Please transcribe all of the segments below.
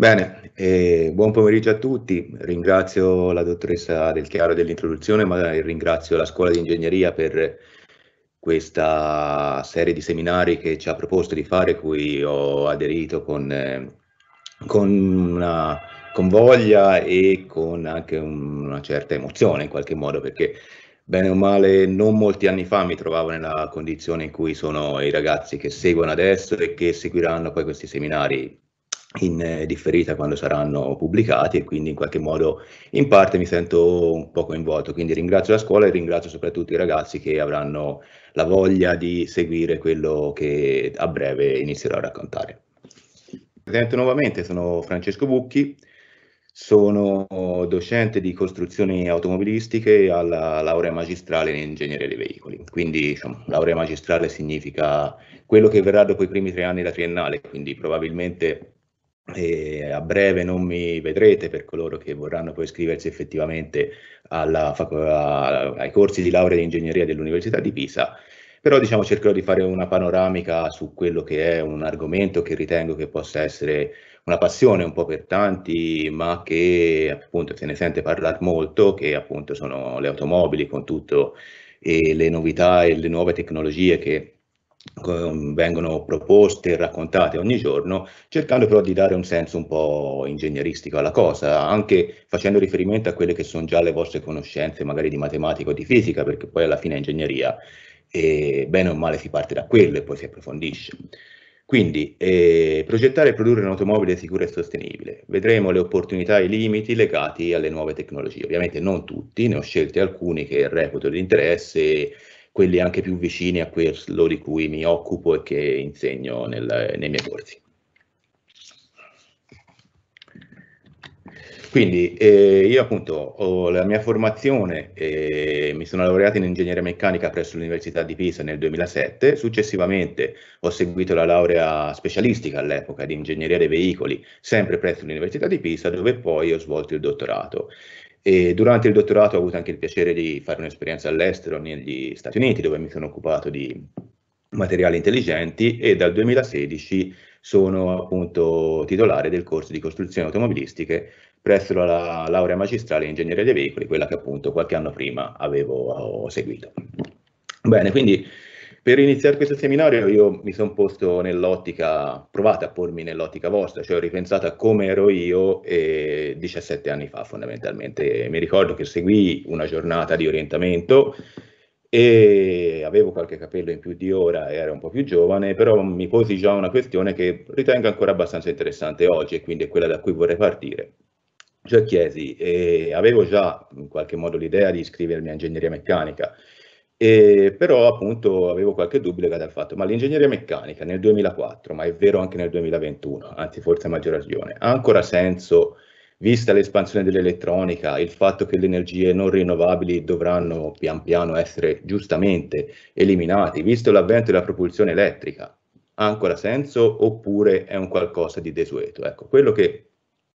Bene, eh, buon pomeriggio a tutti. Ringrazio la dottoressa Del Chiaro dell'introduzione, ma ringrazio la Scuola di Ingegneria per questa serie di seminari che ci ha proposto di fare, cui ho aderito con, eh, con una con voglia e con anche un, una certa emozione in qualche modo, perché bene o male non molti anni fa mi trovavo nella condizione in cui sono i ragazzi che seguono adesso e che seguiranno poi questi seminari in eh, differita quando saranno pubblicati e quindi in qualche modo in parte mi sento un po' coinvolto. Quindi ringrazio la scuola e ringrazio soprattutto i ragazzi che avranno la voglia di seguire quello che a breve inizierò a raccontare. Presento nuovamente, sono Francesco Bucchi, sono docente di costruzioni automobilistiche alla laurea magistrale in ingegneria dei veicoli. Quindi diciamo, laurea magistrale significa quello che verrà dopo i primi tre anni della triennale, quindi probabilmente e a breve non mi vedrete per coloro che vorranno poi iscriversi effettivamente alla, alla, ai corsi di laurea di ingegneria dell'Università di Pisa, però diciamo cercherò di fare una panoramica su quello che è un argomento che ritengo che possa essere una passione un po' per tanti, ma che appunto se ne sente parlare molto, che appunto sono le automobili con tutto e le novità e le nuove tecnologie che vengono proposte e raccontate ogni giorno, cercando però di dare un senso un po' ingegneristico alla cosa, anche facendo riferimento a quelle che sono già le vostre conoscenze magari di matematica o di fisica, perché poi alla fine è ingegneria, e bene o male si parte da quello e poi si approfondisce. Quindi, eh, progettare e produrre un'automobile sicura e sostenibile. Vedremo le opportunità e i limiti legati alle nuove tecnologie. Ovviamente non tutti, ne ho scelti alcuni che reputo di interesse, quelli anche più vicini a quello di cui mi occupo e che insegno nel, nei miei corsi. Quindi eh, io appunto ho la mia formazione, eh, mi sono laureato in ingegneria meccanica presso l'Università di Pisa nel 2007, successivamente ho seguito la laurea specialistica all'epoca di ingegneria dei veicoli sempre presso l'Università di Pisa dove poi ho svolto il dottorato. E durante il dottorato ho avuto anche il piacere di fare un'esperienza all'estero, negli Stati Uniti, dove mi sono occupato di materiali intelligenti e dal 2016 sono appunto titolare del corso di costruzioni automobilistiche presso la laurea magistrale in ingegneria dei veicoli, quella che appunto qualche anno prima avevo seguito. Bene, quindi per iniziare questo seminario io mi sono posto nell'ottica, provate a pormi nell'ottica vostra, cioè ho ripensato a come ero io eh, 17 anni fa fondamentalmente. Mi ricordo che seguì una giornata di orientamento e avevo qualche capello in più di ora e ero un po' più giovane, però mi posi già una questione che ritengo ancora abbastanza interessante oggi e quindi è quella da cui vorrei partire. Già cioè chiesi, eh, avevo già in qualche modo l'idea di iscrivermi a ingegneria meccanica, e però appunto avevo qualche dubbio legato al fatto, ma l'ingegneria meccanica nel 2004, ma è vero anche nel 2021, anzi forse a maggior ragione, ha ancora senso vista l'espansione dell'elettronica, il fatto che le energie non rinnovabili dovranno pian piano essere giustamente eliminate, visto l'avvento della propulsione elettrica, ha ancora senso oppure è un qualcosa di desueto? Ecco, quello che,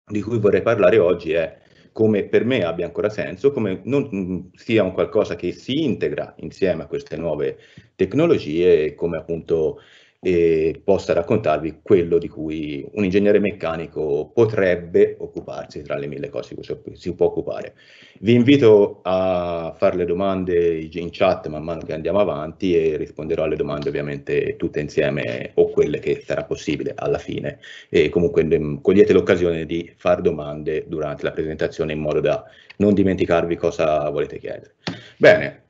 di cui vorrei parlare oggi è come per me abbia ancora senso, come non mm, sia un qualcosa che si integra insieme a queste nuove tecnologie, come appunto e possa raccontarvi quello di cui un ingegnere meccanico potrebbe occuparsi tra le mille cose di cui si può occupare. Vi invito a fare le domande in chat man mano che andiamo avanti e risponderò alle domande ovviamente tutte insieme o quelle che sarà possibile alla fine e comunque cogliete l'occasione di fare domande durante la presentazione in modo da non dimenticarvi cosa volete chiedere. Bene,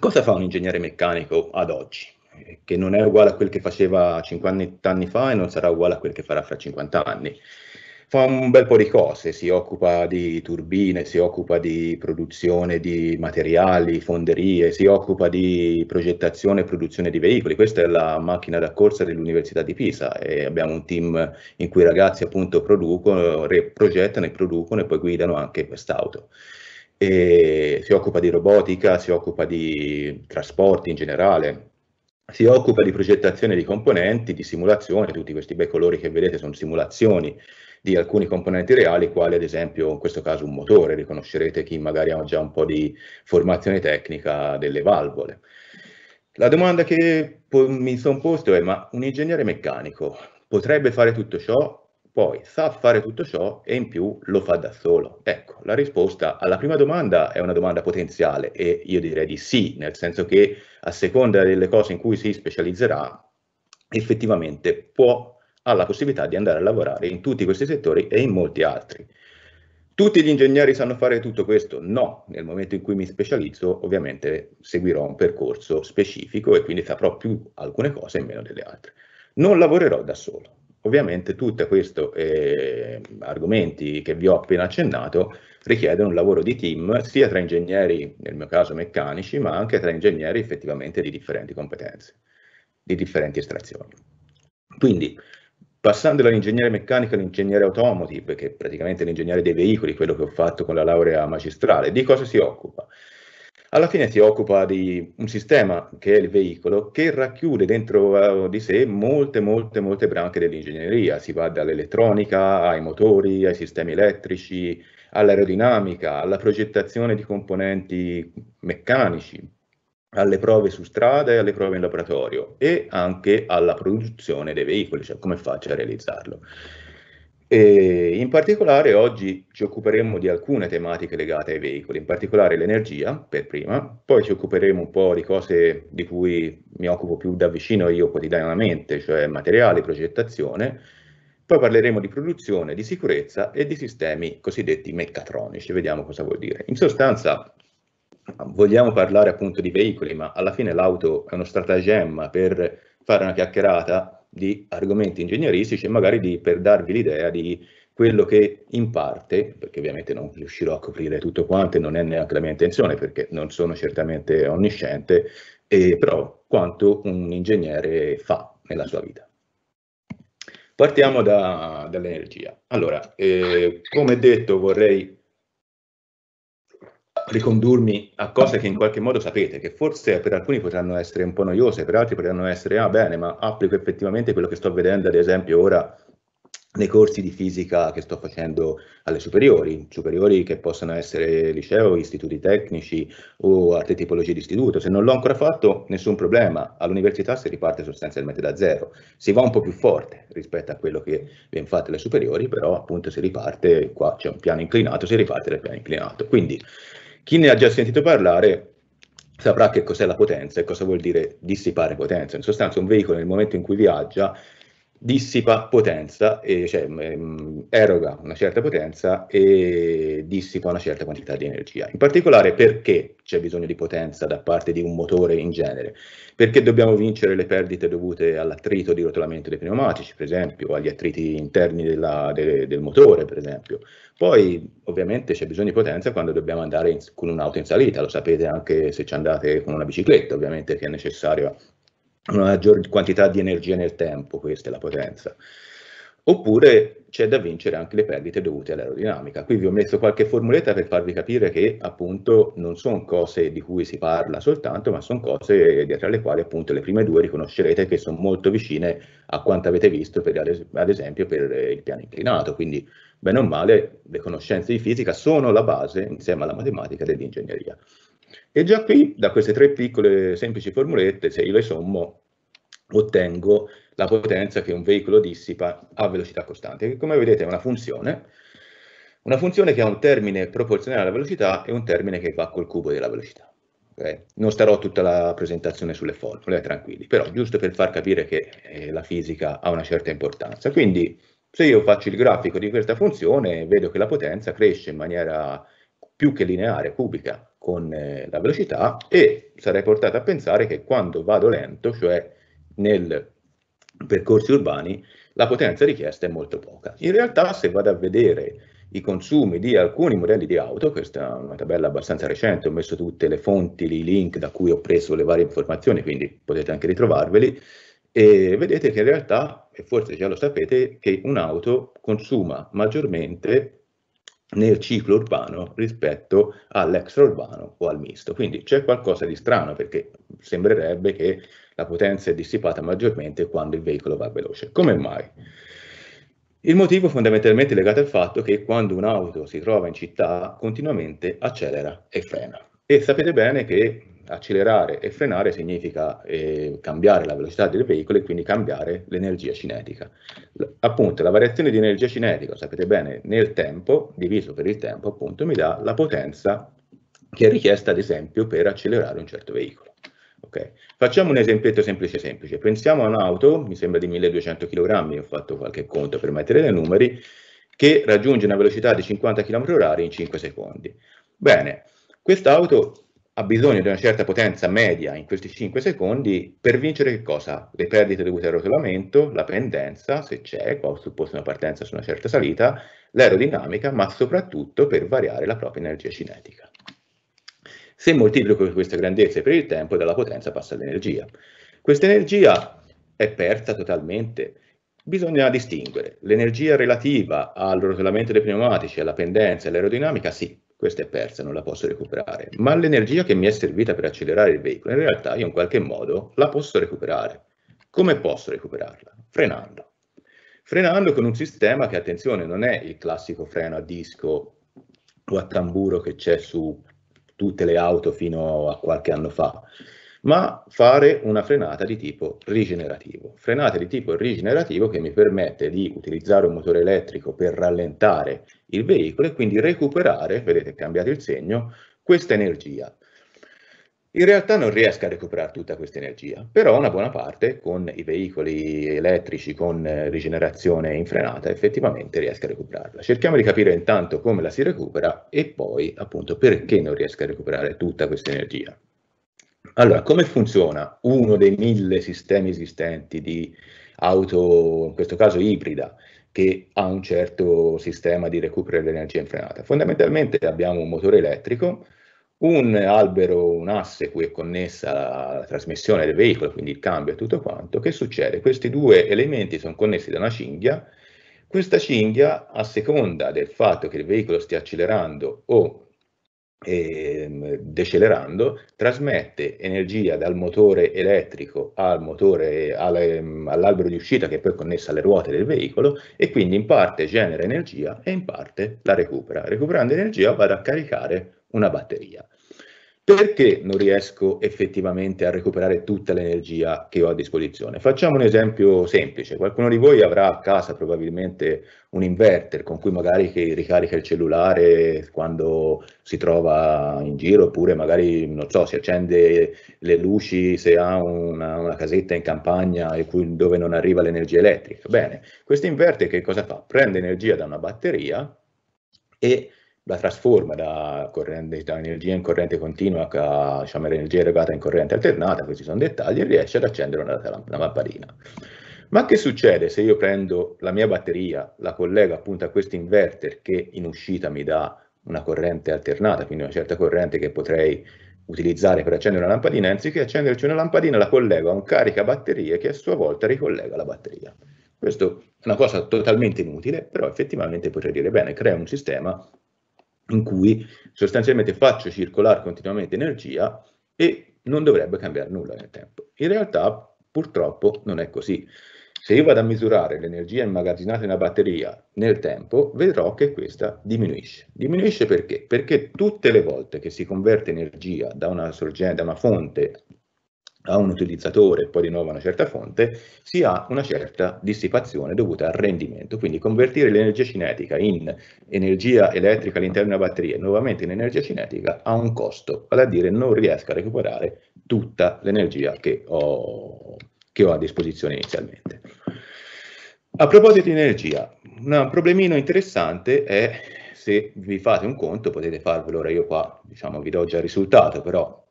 cosa fa un ingegnere meccanico ad oggi? che non è uguale a quel che faceva 50 anni fa e non sarà uguale a quel che farà fra 50 anni. Fa un bel po' di cose, si occupa di turbine, si occupa di produzione di materiali, fonderie, si occupa di progettazione e produzione di veicoli. Questa è la macchina da corsa dell'Università di Pisa e abbiamo un team in cui i ragazzi appunto producono, progettano e producono e poi guidano anche quest'auto si occupa di robotica, si occupa di trasporti in generale, si occupa di progettazione di componenti, di simulazione, tutti questi bei colori che vedete sono simulazioni di alcuni componenti reali, quali ad esempio in questo caso un motore, riconoscerete chi magari ha già un po' di formazione tecnica delle valvole. La domanda che mi sono posto è ma un ingegnere meccanico potrebbe fare tutto ciò? Poi sa fare tutto ciò e in più lo fa da solo. Ecco, la risposta alla prima domanda è una domanda potenziale e io direi di sì, nel senso che a seconda delle cose in cui si specializzerà, effettivamente può, ha la possibilità di andare a lavorare in tutti questi settori e in molti altri. Tutti gli ingegneri sanno fare tutto questo? No, nel momento in cui mi specializzo ovviamente seguirò un percorso specifico e quindi saprò più alcune cose e meno delle altre. Non lavorerò da solo, Ovviamente tutti questi eh, argomenti che vi ho appena accennato richiedono un lavoro di team sia tra ingegneri, nel mio caso meccanici, ma anche tra ingegneri effettivamente di differenti competenze, di differenti estrazioni. Quindi passando dall'ingegnere meccanico all'ingegnere automotive, che è praticamente l'ingegnere dei veicoli, quello che ho fatto con la laurea magistrale, di cosa si occupa? alla fine si occupa di un sistema che è il veicolo che racchiude dentro eh, di sé molte molte molte branche dell'ingegneria, si va dall'elettronica ai motori, ai sistemi elettrici, all'aerodinamica, alla progettazione di componenti meccanici, alle prove su strada e alle prove in laboratorio e anche alla produzione dei veicoli, cioè come faccio a realizzarlo. E in particolare oggi ci occuperemo di alcune tematiche legate ai veicoli, in particolare l'energia per prima, poi ci occuperemo un po' di cose di cui mi occupo più da vicino io quotidianamente, cioè materiali, progettazione, poi parleremo di produzione, di sicurezza e di sistemi cosiddetti meccatronici, vediamo cosa vuol dire. In sostanza vogliamo parlare appunto di veicoli, ma alla fine l'auto è uno stratagemma per fare una chiacchierata di argomenti ingegneristici e magari di, per darvi l'idea di quello che in parte, perché ovviamente non riuscirò a coprire tutto quanto e non è neanche la mia intenzione perché non sono certamente onnisciente, eh, però quanto un ingegnere fa nella sua vita. Partiamo da, dall'energia. Allora, eh, come detto vorrei ricondurmi a cose che in qualche modo sapete, che forse per alcuni potranno essere un po' noiose, per altri potranno essere, ah bene, ma applico effettivamente quello che sto vedendo, ad esempio, ora nei corsi di fisica che sto facendo alle superiori, superiori che possono essere liceo, istituti tecnici o altre tipologie di istituto. Se non l'ho ancora fatto, nessun problema. All'università si riparte sostanzialmente da zero. Si va un po' più forte rispetto a quello che viene fatto alle superiori, però appunto si riparte, qua c'è un piano inclinato, si riparte dal piano inclinato. Quindi chi ne ha già sentito parlare saprà che cos'è la potenza e cosa vuol dire dissipare potenza. In sostanza un veicolo nel momento in cui viaggia dissipa potenza, e, cioè mh, eroga una certa potenza e dissipa una certa quantità di energia. In particolare perché c'è bisogno di potenza da parte di un motore in genere? Perché dobbiamo vincere le perdite dovute all'attrito di rotolamento dei pneumatici, per esempio, agli attriti interni della, de, del motore, per esempio. Poi ovviamente c'è bisogno di potenza quando dobbiamo andare in, con un'auto in salita, lo sapete anche se ci andate con una bicicletta, ovviamente che è necessario una maggior quantità di energia nel tempo, questa è la potenza. Oppure c'è da vincere anche le perdite dovute all'aerodinamica. Qui vi ho messo qualche formuletta per farvi capire che appunto non sono cose di cui si parla soltanto, ma sono cose dietro le quali appunto le prime due riconoscerete che sono molto vicine a quanto avete visto per, ad esempio per eh, il piano inclinato. Quindi bene o male le conoscenze di fisica sono la base insieme alla matematica dell'ingegneria. E già qui da queste tre piccole semplici formulette, se io le sommo, ottengo la potenza che un veicolo dissipa a velocità costante, che come vedete è una funzione, una funzione che ha un termine proporzionale alla velocità e un termine che va col cubo della velocità. Okay? Non starò tutta la presentazione sulle formule, tranquilli, però giusto per far capire che eh, la fisica ha una certa importanza. Quindi se io faccio il grafico di questa funzione, vedo che la potenza cresce in maniera più che lineare, cubica, con eh, la velocità e sarei portato a pensare che quando vado lento, cioè nel percorsi urbani la potenza richiesta è molto poca. In realtà se vado a vedere i consumi di alcuni modelli di auto, questa è una tabella abbastanza recente, ho messo tutte le fonti, i link da cui ho preso le varie informazioni, quindi potete anche ritrovarveli, e vedete che in realtà, e forse già lo sapete, che un'auto consuma maggiormente nel ciclo urbano rispetto all'extraurbano o al misto. Quindi c'è qualcosa di strano perché sembrerebbe che la potenza è dissipata maggiormente quando il veicolo va veloce. Come mai? Il motivo è fondamentalmente legato al fatto che quando un'auto si trova in città continuamente accelera e frena. E sapete bene che accelerare e frenare significa eh, cambiare la velocità del veicolo e quindi cambiare l'energia cinetica. L appunto la variazione di energia cinetica, sapete bene, nel tempo, diviso per il tempo, appunto mi dà la potenza che è richiesta ad esempio per accelerare un certo veicolo. Okay. Facciamo un esempio semplice semplice. Pensiamo a un'auto, mi sembra di 1200 kg, ho fatto qualche conto per mettere dei numeri, che raggiunge una velocità di 50 km/h in 5 secondi. Bene, quest'auto ha bisogno di una certa potenza media in questi 5 secondi per vincere che cosa? Le perdite dovute al rotolamento, la pendenza, se c'è, qua ho supposto una partenza su una certa salita, l'aerodinamica, ma soprattutto per variare la propria energia cinetica. Se moltiplico queste grandezze per il tempo, dalla potenza passa all'energia. Questa energia è persa totalmente. Bisogna distinguere l'energia relativa al rotolamento dei pneumatici, alla pendenza e all'aerodinamica, sì, questa è persa, non la posso recuperare, ma l'energia che mi è servita per accelerare il veicolo, in realtà io in qualche modo la posso recuperare. Come posso recuperarla? Frenando. Frenando con un sistema che, attenzione, non è il classico freno a disco o a tamburo che c'è su tutte le auto fino a qualche anno fa, ma fare una frenata di tipo rigenerativo. Frenata di tipo rigenerativo che mi permette di utilizzare un motore elettrico per rallentare il veicolo e quindi recuperare, vedete cambiato il segno, questa energia. In realtà non riesca a recuperare tutta questa energia, però una buona parte con i veicoli elettrici con eh, rigenerazione in frenata effettivamente riesca a recuperarla. Cerchiamo di capire intanto come la si recupera e poi appunto perché non riesca a recuperare tutta questa energia. Allora, come funziona uno dei mille sistemi esistenti di auto, in questo caso ibrida, che ha un certo sistema di recupero dell'energia in frenata? Fondamentalmente abbiamo un motore elettrico un albero, un asse cui è connessa la trasmissione del veicolo, quindi il cambio e tutto quanto, che succede? Questi due elementi sono connessi da una cinghia, questa cinghia a seconda del fatto che il veicolo stia accelerando o eh, decelerando, trasmette energia dal motore elettrico al motore, ehm, all'albero di uscita che è poi connessa alle ruote del veicolo e quindi in parte genera energia e in parte la recupera. Recuperando energia vado a caricare una batteria. Perché non riesco effettivamente a recuperare tutta l'energia che ho a disposizione? Facciamo un esempio semplice. Qualcuno di voi avrà a casa probabilmente un inverter con cui magari ricarica il cellulare quando si trova in giro oppure magari, non so, si accende le luci se ha una, una casetta in campagna cui, dove non arriva l'energia elettrica. Bene, questo inverter che cosa fa? Prende energia da una batteria e la trasforma da, corrente, da energia in corrente continua a diciamo, energia erogata in corrente alternata, questi sono dettagli, e riesce ad accendere una, una lampadina. Ma che succede se io prendo la mia batteria, la collego appunto a questo inverter che in uscita mi dà una corrente alternata, quindi una certa corrente che potrei utilizzare per accendere una lampadina, anziché accenderci una lampadina la collego a un caricabatterie che a sua volta ricollega la batteria. Questa è una cosa totalmente inutile, però effettivamente potrei dire, bene, crea un sistema in cui sostanzialmente faccio circolare continuamente energia e non dovrebbe cambiare nulla nel tempo. In realtà purtroppo non è così. Se io vado a misurare l'energia immagazzinata in una batteria nel tempo, vedrò che questa diminuisce. Diminuisce perché? Perché tutte le volte che si converte energia da una, sorgente, da una fonte a un utilizzatore poi di nuovo a una certa fonte, si ha una certa dissipazione dovuta al rendimento. Quindi convertire l'energia cinetica in energia elettrica all'interno di una batteria e nuovamente in energia cinetica ha un costo, vale a dire non riesco a recuperare tutta l'energia che ho, che ho a disposizione inizialmente. A proposito di energia, un problemino interessante è se vi fate un conto, potete farvelo, ora io qua diciamo, vi do già il risultato, però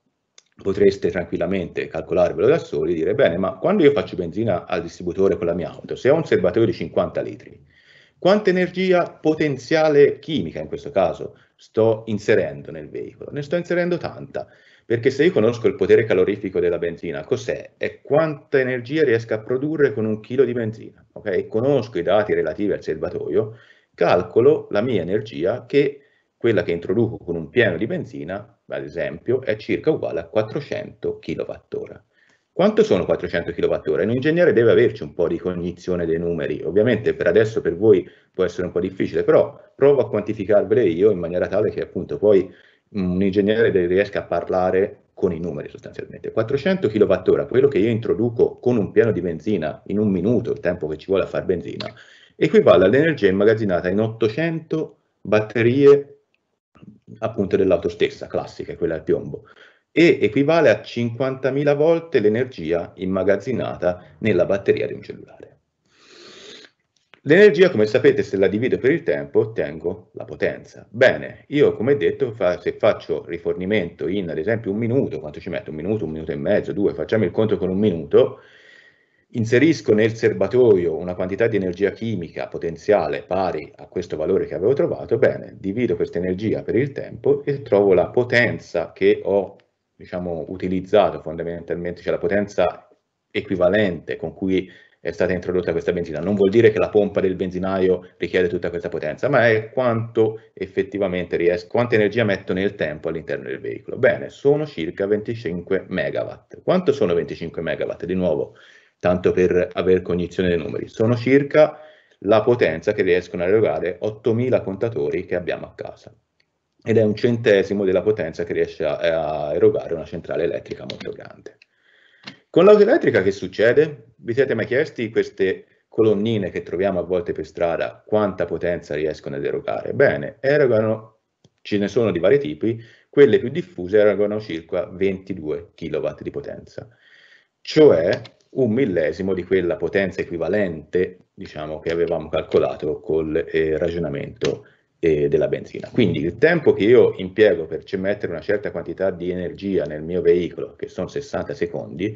potreste tranquillamente calcolarvelo da soli e dire bene, ma quando io faccio benzina al distributore con la mia auto, se ho un serbatoio di 50 litri, quanta energia potenziale chimica in questo caso sto inserendo nel veicolo? Ne sto inserendo tanta, perché se io conosco il potere calorifico della benzina, cos'è? È quanta energia riesco a produrre con un chilo di benzina, ok? Conosco i dati relativi al serbatoio, calcolo la mia energia che quella che introduco con un pieno di benzina ad esempio, è circa uguale a 400 kWh. Quanto sono 400 kWh? Un ingegnere deve averci un po' di cognizione dei numeri. Ovviamente per adesso per voi può essere un po' difficile, però provo a quantificarvele io in maniera tale che appunto poi un ingegnere riesca a parlare con i numeri sostanzialmente. 400 kWh, quello che io introduco con un piano di benzina in un minuto, il tempo che ci vuole a fare benzina, equivale all'energia immagazzinata in 800 batterie appunto dell'auto stessa, classica, quella al piombo, e equivale a 50.000 volte l'energia immagazzinata nella batteria di un cellulare. L'energia, come sapete, se la divido per il tempo, ottengo la potenza. Bene, io come detto, fa, se faccio rifornimento in, ad esempio, un minuto, quanto ci metto? Un minuto, un minuto e mezzo, due, facciamo il conto con un minuto, inserisco nel serbatoio una quantità di energia chimica potenziale pari a questo valore che avevo trovato, bene, divido questa energia per il tempo e trovo la potenza che ho diciamo, utilizzato fondamentalmente, cioè la potenza equivalente con cui è stata introdotta questa benzina. Non vuol dire che la pompa del benzinaio richiede tutta questa potenza, ma è quanto effettivamente riesco, quanta energia metto nel tempo all'interno del veicolo. Bene, sono circa 25 megawatt. Quanto sono 25 megawatt? Di nuovo, tanto per avere cognizione dei numeri. Sono circa la potenza che riescono a erogare 8.000 contatori che abbiamo a casa ed è un centesimo della potenza che riesce a, a erogare una centrale elettrica molto grande. Con l'auto elettrica che succede? Vi siete mai chiesti queste colonnine che troviamo a volte per strada quanta potenza riescono ad erogare? Bene, erogano, ce ne sono di vari tipi, quelle più diffuse erogano circa 22 kW di potenza, cioè un millesimo di quella potenza equivalente diciamo, che avevamo calcolato col eh, ragionamento eh, della benzina. Quindi il tempo che io impiego per mettere una certa quantità di energia nel mio veicolo, che sono 60 secondi,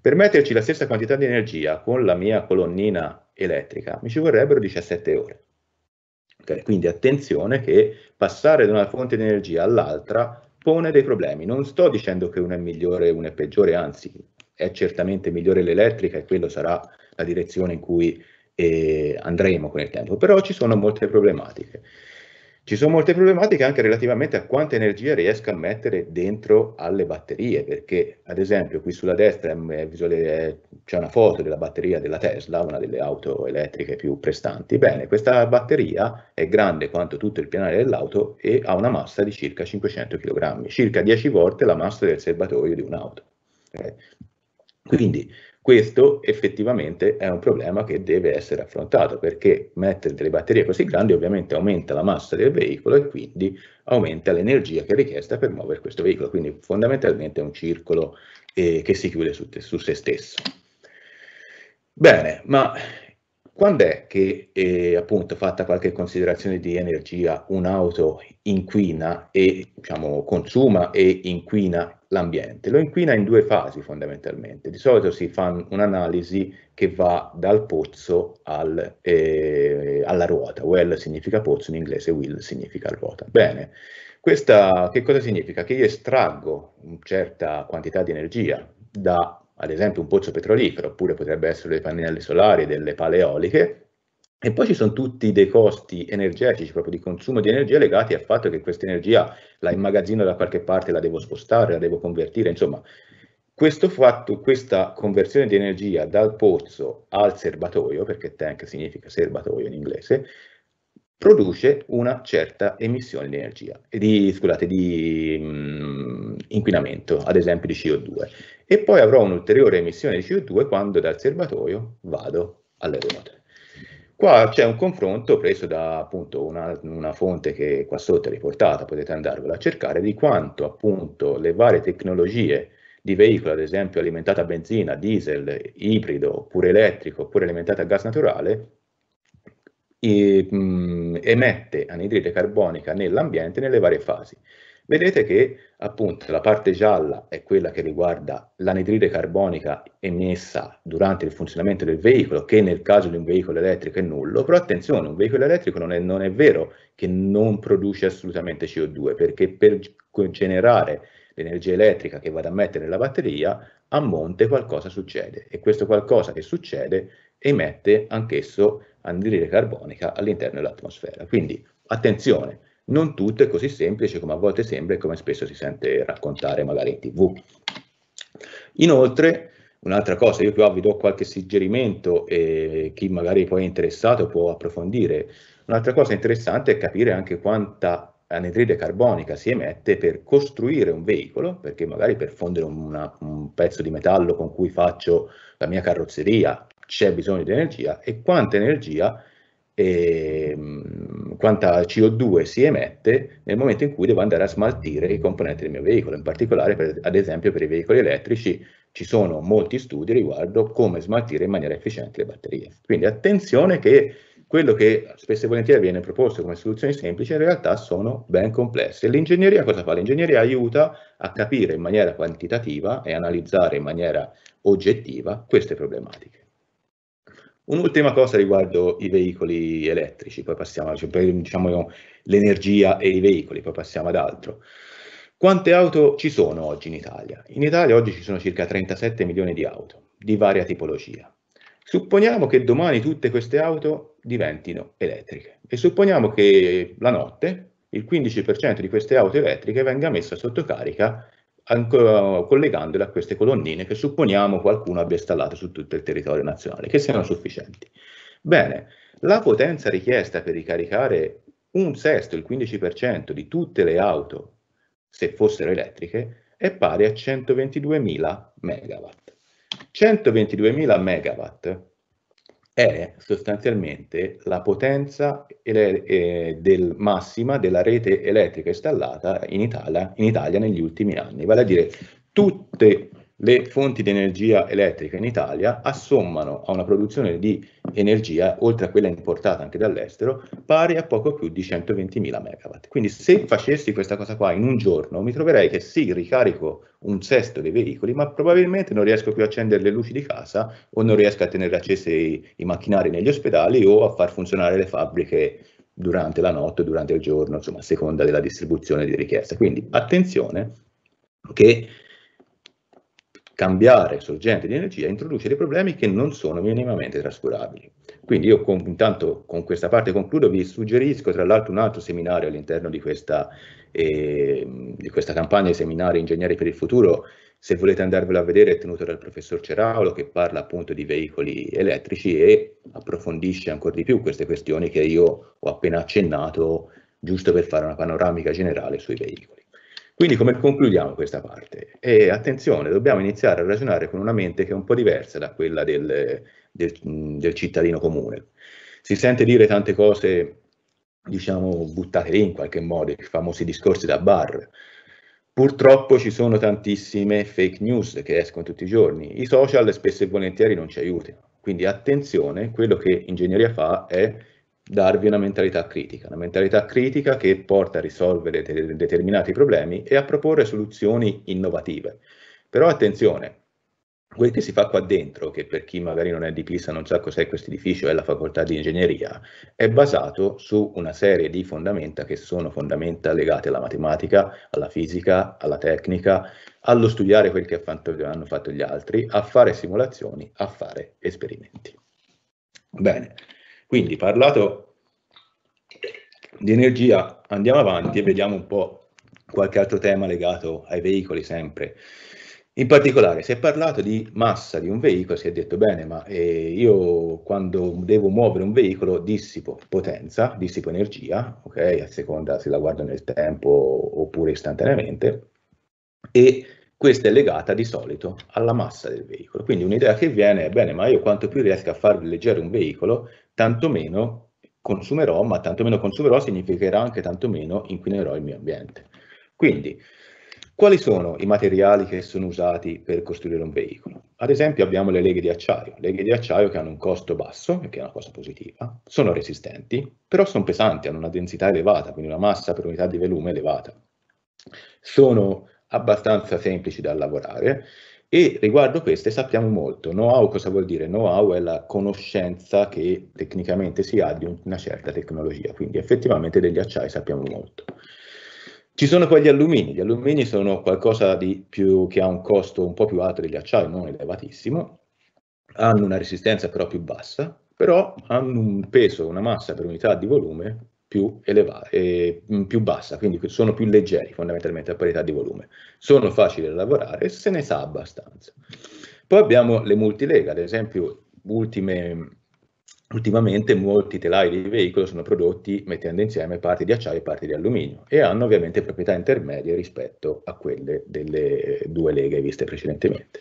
per metterci la stessa quantità di energia con la mia colonnina elettrica mi ci vorrebbero 17 ore. Okay? Quindi attenzione che passare da una fonte di energia all'altra pone dei problemi. Non sto dicendo che una è migliore e una è peggiore, anzi è certamente migliore l'elettrica e quella sarà la direzione in cui eh, andremo con il tempo, però ci sono molte problematiche. Ci sono molte problematiche anche relativamente a quanta energia riesca a mettere dentro alle batterie, perché ad esempio qui sulla destra c'è una foto della batteria della Tesla, una delle auto elettriche più prestanti. Bene, questa batteria è grande quanto tutto il pianale dell'auto e ha una massa di circa 500 kg, circa 10 volte la massa del serbatoio di un'auto. Eh, quindi questo effettivamente è un problema che deve essere affrontato perché mettere delle batterie così grandi ovviamente aumenta la massa del veicolo e quindi aumenta l'energia che è richiesta per muovere questo veicolo, quindi fondamentalmente è un circolo eh, che si chiude su, su se stesso. Bene, ma quando è che, eh, appunto, fatta qualche considerazione di energia, un'auto inquina e diciamo, consuma e inquina l'ambiente? Lo inquina in due fasi fondamentalmente. Di solito si fa un'analisi che va dal pozzo al, eh, alla ruota. Well significa pozzo, in inglese will significa ruota. Bene, questa che cosa significa? Che io estraggo una certa quantità di energia da ad esempio un pozzo petrolifero, oppure potrebbe essere dei pannelle solari, delle pale eoliche, e poi ci sono tutti dei costi energetici, proprio di consumo di energia, legati al fatto che questa energia la immagazzino da qualche parte, la devo spostare, la devo convertire, insomma, questo fatto, questa conversione di energia dal pozzo al serbatoio, perché tank significa serbatoio in inglese, produce una certa emissione di energia, di, scusate, di mh, mm, inquinamento, ad esempio di CO2 e poi avrò un'ulteriore emissione di CO2 quando dal serbatoio vado alle ruote. Qua c'è un confronto preso da appunto una, una, fonte che qua sotto è riportata, potete andarvela a cercare, di quanto appunto le varie tecnologie di veicolo, ad esempio alimentata a benzina, diesel, ibrido, oppure elettrico, oppure alimentata a gas naturale, e, mh, emette anidride carbonica nell'ambiente nelle varie fasi vedete che appunto la parte gialla è quella che riguarda l'anidride carbonica emessa durante il funzionamento del veicolo, che nel caso di un veicolo elettrico è nullo, però attenzione, un veicolo elettrico non è, non è vero che non produce assolutamente CO2, perché per generare l'energia elettrica che vado a mettere nella batteria, a monte qualcosa succede e questo qualcosa che succede emette anch'esso anidride carbonica all'interno dell'atmosfera. Quindi attenzione, non tutto è così semplice come a volte sembra e come spesso si sente raccontare magari in tv. Inoltre, Un'altra cosa, io qua vi do qualche suggerimento e chi magari poi è interessato può approfondire. Un'altra cosa interessante è capire anche quanta anidride carbonica si emette per costruire un veicolo, perché magari per fondere una, un pezzo di metallo con cui faccio la mia carrozzeria c'è bisogno di energia e quanta energia eh, quanta CO2 si emette nel momento in cui devo andare a smaltire i componenti del mio veicolo, in particolare per, ad esempio per i veicoli elettrici ci sono molti studi riguardo come smaltire in maniera efficiente le batterie. Quindi attenzione che quello che spesso e volentieri viene proposto come soluzioni semplici in realtà sono ben complesse. L'ingegneria cosa fa? L'ingegneria aiuta a capire in maniera quantitativa e analizzare in maniera oggettiva queste problematiche. Un'ultima cosa riguardo i veicoli elettrici, poi passiamo cioè, diciamo, l'energia e i veicoli, poi passiamo ad altro. Quante auto ci sono oggi in Italia? In Italia oggi ci sono circa 37 milioni di auto di varia tipologia. Supponiamo che domani tutte queste auto diventino elettriche e supponiamo che la notte il 15% di queste auto elettriche venga messa sotto carica collegandole a queste colonnine che supponiamo qualcuno abbia installato su tutto il territorio nazionale, che siano sufficienti. Bene, la potenza richiesta per ricaricare un sesto, il 15% di tutte le auto, se fossero elettriche, è pari a 122.000 MW. 122.000 MW è sostanzialmente la potenza eh, del massima della rete elettrica installata in Italia, in Italia negli ultimi anni, vale a dire tutte le fonti di energia elettrica in Italia assommano a una produzione di energia, oltre a quella importata anche dall'estero, pari a poco più di 120.000 megawatt. Quindi se facessi questa cosa qua in un giorno, mi troverei che sì, ricarico un sesto dei veicoli, ma probabilmente non riesco più a accendere le luci di casa o non riesco a tenere accesi i, i macchinari negli ospedali o a far funzionare le fabbriche durante la notte, durante il giorno, insomma, a seconda della distribuzione di richiesta. Quindi attenzione che cambiare sorgente di energia introduce dei problemi che non sono minimamente trascurabili. Quindi io con, intanto con questa parte concludo, vi suggerisco tra l'altro un altro seminario all'interno di, eh, di questa, campagna di seminari Ingegneri per il Futuro, se volete andarvelo a vedere è tenuto dal professor Ceraulo che parla appunto di veicoli elettrici e approfondisce ancora di più queste questioni che io ho appena accennato giusto per fare una panoramica generale sui veicoli. Quindi come concludiamo questa parte? E attenzione, dobbiamo iniziare a ragionare con una mente che è un po' diversa da quella del, del, del cittadino comune. Si sente dire tante cose, diciamo, buttate lì in qualche modo, i famosi discorsi da bar. Purtroppo ci sono tantissime fake news che escono tutti i giorni. I social spesso e volentieri non ci aiutano. Quindi attenzione, quello che ingegneria fa è darvi una mentalità critica, una mentalità critica che porta a risolvere de- determinati problemi e a proporre soluzioni innovative. Però attenzione, quel che si fa qua dentro, che per chi magari non è di Pisa non sa cos'è questo edificio, è la facoltà di ingegneria, è basato su una serie di fondamenta che sono fondamenta legate alla matematica, alla fisica, alla tecnica, allo studiare quel che hanno fatto gli altri, a fare simulazioni, a fare esperimenti. Bene. Quindi parlato di energia, andiamo avanti e vediamo un po' qualche altro tema legato ai veicoli sempre. In particolare, si è parlato di massa di un veicolo, si è detto bene, ma eh, io quando devo muovere un veicolo dissipo potenza, dissipo energia, ok, a seconda se la guardo nel tempo oppure istantaneamente, e questa è legata di solito alla massa del veicolo. Quindi un'idea che viene è, bene, ma io quanto più riesco a far leggere un veicolo, tanto meno consumerò, ma tanto meno consumerò significherà anche tanto meno inquinerò il mio ambiente. Quindi, quali sono i materiali che sono usati per costruire un veicolo? Ad esempio abbiamo le leghe di acciaio, leghe di acciaio che hanno un costo basso, che è una cosa positiva, sono resistenti, però sono pesanti, hanno una densità elevata, quindi una massa per unità di volume elevata. Sono abbastanza semplici da lavorare e riguardo queste sappiamo molto. Know-how cosa vuol dire? Know-how è la conoscenza che tecnicamente si ha di una certa tecnologia, quindi effettivamente degli acciai sappiamo molto. Ci sono poi gli allumini, gli allumini sono qualcosa di più, che ha un costo un po' più alto degli acciai, non elevatissimo, hanno una resistenza però più bassa, però hanno un peso, una massa per unità di volume più, elevata, eh, mm, più bassa, quindi sono più leggeri fondamentalmente a parità di volume, sono facili da lavorare e se ne sa abbastanza. Poi abbiamo le multilega, ad esempio ultime, ultimamente molti telai di veicolo sono prodotti mettendo insieme parti di acciaio e parti di alluminio e hanno ovviamente proprietà intermedie rispetto a quelle delle due leghe viste precedentemente.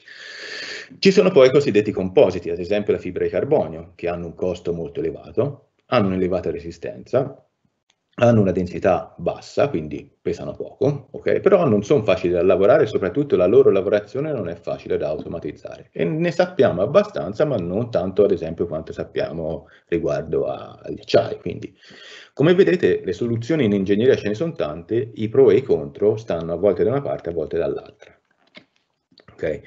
Ci sono poi i cosiddetti compositi, ad esempio la fibra di carbonio, che hanno un costo molto elevato, hanno un'elevata resistenza, hanno una densità bassa, quindi pesano poco, okay? però non sono facili da lavorare soprattutto la loro lavorazione non è facile da automatizzare. E ne sappiamo abbastanza, ma non tanto ad esempio quanto sappiamo riguardo agli acciai. Quindi, come vedete, le soluzioni in ingegneria ce ne sono tante, i pro e i contro stanno a volte da una parte, a volte dall'altra. Okay?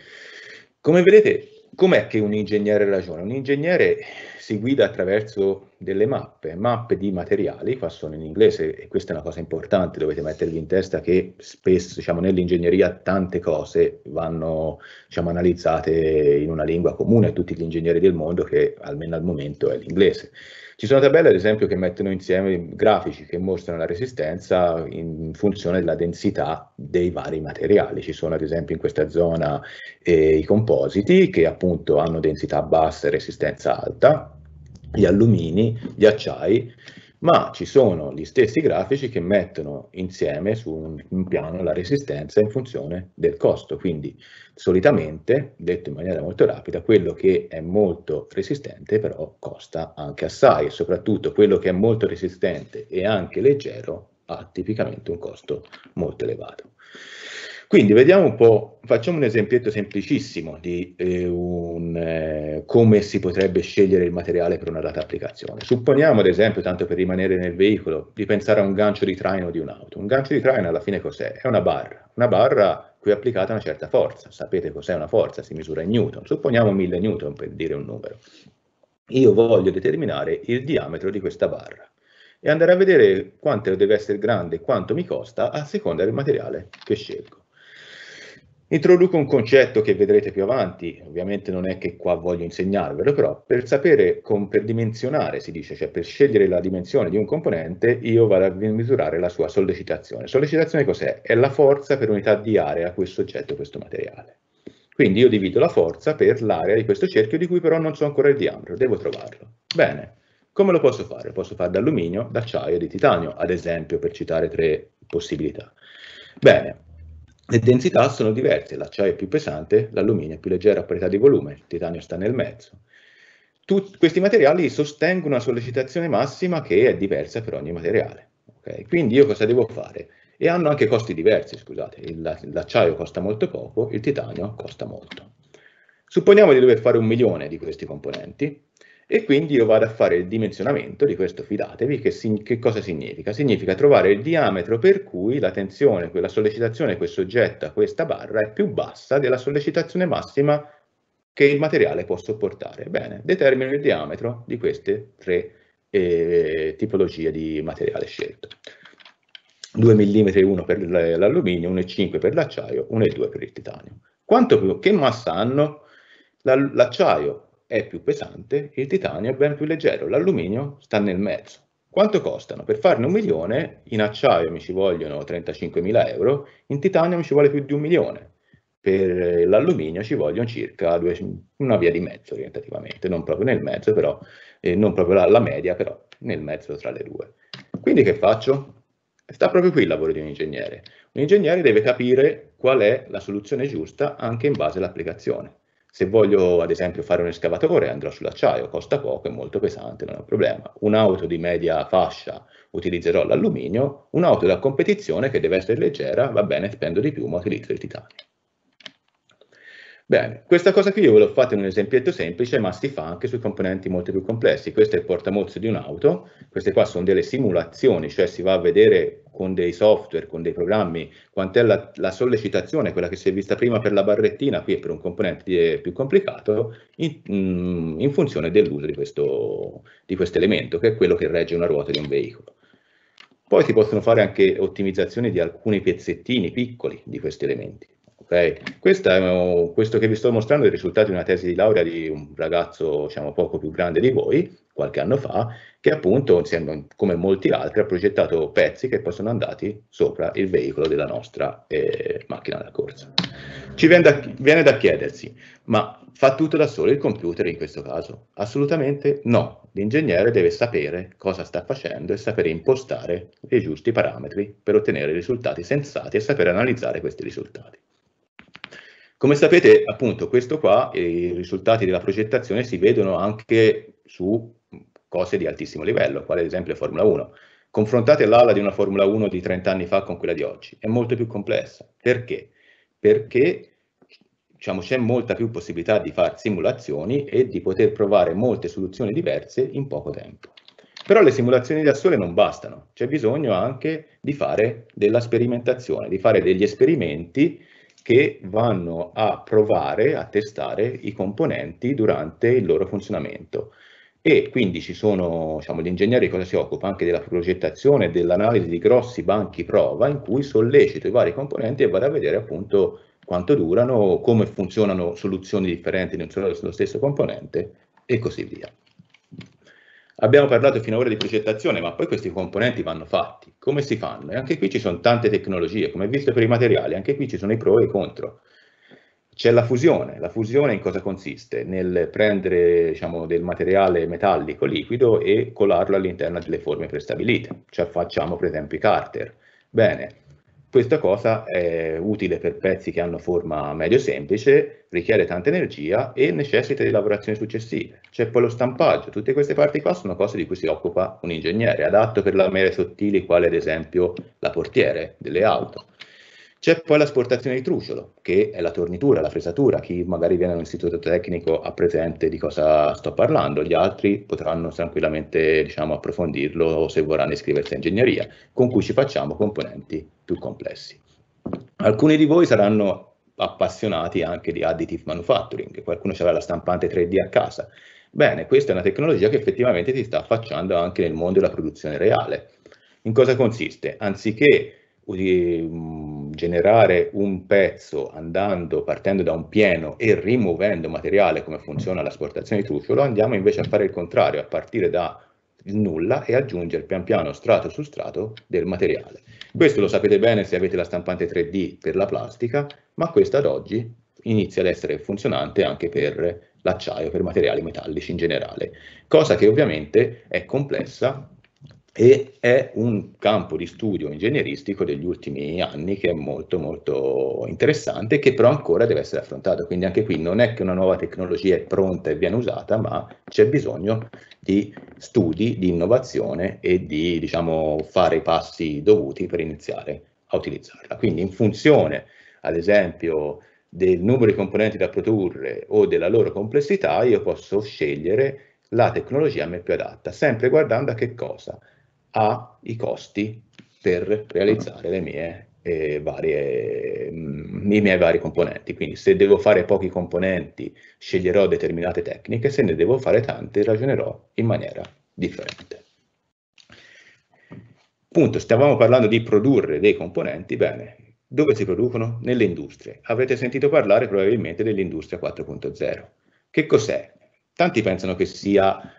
Come vedete, com'è che un ingegnere ragiona? Un ingegnere si guida attraverso delle mappe, mappe di materiali, qua sono in inglese e questa è una cosa importante, dovete mettervi in testa che spesso diciamo, nell'ingegneria tante cose vanno diciamo, analizzate in una lingua comune a tutti gli ingegneri del mondo che almeno al momento è l'inglese. Ci sono tabelle, ad esempio, che mettono insieme grafici che mostrano la resistenza in funzione della densità dei vari materiali. Ci sono, ad esempio, in questa zona eh, i compositi che appunto hanno densità bassa e resistenza alta, gli allumini, gli acciai ma ci sono gli stessi grafici che mettono insieme su un, piano la resistenza in funzione del costo, quindi solitamente, detto in maniera molto rapida, quello che è molto resistente però costa anche assai e soprattutto quello che è molto resistente e anche leggero ha tipicamente un costo molto elevato. Quindi vediamo un po', facciamo un esempietto semplicissimo di eh, un, eh, come si potrebbe scegliere il materiale per una data applicazione. Supponiamo ad esempio, tanto per rimanere nel veicolo, di pensare a un gancio di traino di un'auto. Un gancio di traino alla fine cos'è? È una barra, una barra cui è applicata una certa forza. Sapete cos'è una forza? Si misura in newton. Supponiamo 1000 newton per dire un numero. Io voglio determinare il diametro di questa barra e andare a vedere quanto deve essere grande e quanto mi costa a seconda del materiale che scelgo. Introduco un concetto che vedrete più avanti, ovviamente non è che qua voglio insegnarvelo, però per sapere, con, per dimensionare si dice, cioè per scegliere la dimensione di un componente, io vado a misurare la sua sollecitazione. Sollecitazione cos'è? È la forza per unità di area a questo oggetto, soggetto questo materiale. Quindi io divido la forza per l'area di questo cerchio di cui però non so ancora il diametro, devo trovarlo. Bene, come lo posso fare? posso fare d'alluminio, d'acciaio e di titanio, ad esempio, per citare tre possibilità. Bene, le densità sono diverse, l'acciaio è più pesante, l'alluminio è più leggero a parità di volume, il titanio sta nel mezzo. Tutti questi materiali sostengono una sollecitazione massima che è diversa per ogni materiale. Okay? Quindi io cosa devo fare? E hanno anche costi diversi, scusate, l'acciaio costa molto poco, il titanio costa molto. Supponiamo di dover fare un milione di questi componenti, e quindi io vado a fare il dimensionamento di questo, fidatevi, che, si, che, cosa significa? Significa trovare il diametro per cui la tensione, quella sollecitazione che soggetta questa barra è più bassa della sollecitazione massima che il materiale può sopportare. Bene, determino il diametro di queste tre eh, tipologie di materiale scelto. 2 mm 1 per l'alluminio, 1,5 per l'acciaio, 1,2 per il titanio. Quanto più, che massa hanno? L'acciaio è più pesante, il titanio è ben più leggero, l'alluminio sta nel mezzo. Quanto costano? Per farne un milione in acciaio mi ci vogliono 35.000 euro, in titanio mi ci vuole più di un milione, per l'alluminio ci vogliono circa due, una via di mezzo orientativamente, non proprio nel mezzo però, eh, non proprio la, la media però, nel mezzo tra le due. Quindi che faccio? Sta proprio qui il lavoro di un ingegnere. Un ingegnere deve capire qual è la soluzione giusta anche in base all'applicazione. Se voglio ad esempio fare un escavatore andrò sull'acciaio, costa poco, è molto pesante, non è un problema. Un'auto di media fascia utilizzerò l'alluminio, un'auto da competizione che deve essere leggera, va bene, spendo di più ma utilizzo il titanio. Bene, questa cosa qui io ve l'ho fatta in un esempietto semplice, ma si fa anche sui componenti molto più complessi. Questo è il portamozzo di un'auto, queste qua sono delle simulazioni, cioè si va a vedere con dei software, con dei programmi, quant'è la, la sollecitazione, quella che si è vista prima per la barrettina, qui è per un componente più complicato, in, mm, in funzione dell'uso di questo di quest elemento, che è quello che regge una ruota di un veicolo. Poi si possono fare anche ottimizzazioni di alcuni pezzettini piccoli di questi elementi. Ok, Questa, questo che vi sto mostrando è il risultato di una tesi di laurea di un ragazzo diciamo, poco più grande di voi, qualche anno fa, che appunto, insieme, come molti altri, ha progettato pezzi che poi sono andati sopra il veicolo della nostra eh, macchina da corsa. Ci viene da, viene da chiedersi, ma fa tutto da solo il computer in questo caso? Assolutamente no. L'ingegnere deve sapere cosa sta facendo e sapere impostare i giusti parametri per ottenere risultati sensati e sapere analizzare questi risultati. Come sapete, appunto, questo qua, i risultati della progettazione si vedono anche su cose di altissimo livello, quale ad esempio Formula 1. Confrontate l'ala di una Formula 1 di 30 anni fa con quella di oggi, è molto più complessa. Perché? Perché diciamo, c'è molta più possibilità di fare simulazioni e di poter provare molte soluzioni diverse in poco tempo. Però le simulazioni da sole non bastano, c'è bisogno anche di fare della sperimentazione, di fare degli esperimenti che vanno a provare, a testare i componenti durante il loro funzionamento. E quindi ci sono, diciamo, ingegneri cosa si occupa? Anche della progettazione, e dell'analisi di grossi banchi prova in cui sollecito i vari componenti e vado a vedere appunto quanto durano, come funzionano soluzioni differenti non solo sullo stesso componente e così via. Abbiamo parlato fino ad ora di progettazione, ma poi questi componenti vanno fatti. Come si fanno? E anche qui ci sono tante tecnologie, come visto per i materiali, anche qui ci sono i pro e i contro. C'è la fusione, la fusione in cosa consiste? Nel prendere diciamo, del materiale metallico liquido e colarlo all'interno delle forme prestabilite, cioè facciamo per esempio i carter. Bene, questa cosa è utile per pezzi che hanno forma medio semplice, richiede tanta energia e necessita di lavorazioni successive. C'è poi lo stampaggio, tutte queste parti qua sono cose di cui si occupa un ingegnere, adatto per lamere sottili quale ad esempio la portiere delle auto. C'è poi l'asportazione di truciolo, che è la tornitura, la fresatura. Chi magari viene all'istituto tecnico ha presente di cosa sto parlando, gli altri potranno tranquillamente diciamo, approfondirlo se vorranno iscriversi a ingegneria, con cui ci facciamo componenti più complessi. Alcuni di voi saranno appassionati anche di additive manufacturing, qualcuno ci avrà la stampante 3D a casa. Bene, questa è una tecnologia che effettivamente si sta affacciando anche nel mondo della produzione reale. In cosa consiste? Anziché generare un pezzo andando, partendo da un pieno e rimuovendo materiale come funziona l'asportazione di truciolo, andiamo invece a fare il contrario, a partire da nulla e aggiungere pian piano strato su strato del materiale. Questo lo sapete bene se avete la stampante 3D per la plastica, ma questa ad oggi inizia ad essere funzionante anche per l'acciaio, per materiali metallici in generale, cosa che ovviamente è complessa e è un campo di studio ingegneristico degli ultimi anni che è molto molto interessante che però ancora deve essere affrontato quindi anche qui non è che una nuova tecnologia è pronta e viene usata ma c'è bisogno di studi di innovazione e di diciamo fare i passi dovuti per iniziare a utilizzarla quindi in funzione ad esempio del numero di componenti da produrre o della loro complessità io posso scegliere la tecnologia a me più adatta sempre guardando a che cosa i costi per realizzare le mie eh, varie, mm, i miei vari componenti. Quindi se devo fare pochi componenti sceglierò determinate tecniche, se ne devo fare tante ragionerò in maniera differente. Punto, stavamo parlando di produrre dei componenti, bene, dove si producono? Nelle industrie. Avrete sentito parlare probabilmente dell'industria 4.0. Che cos'è? Tanti pensano che sia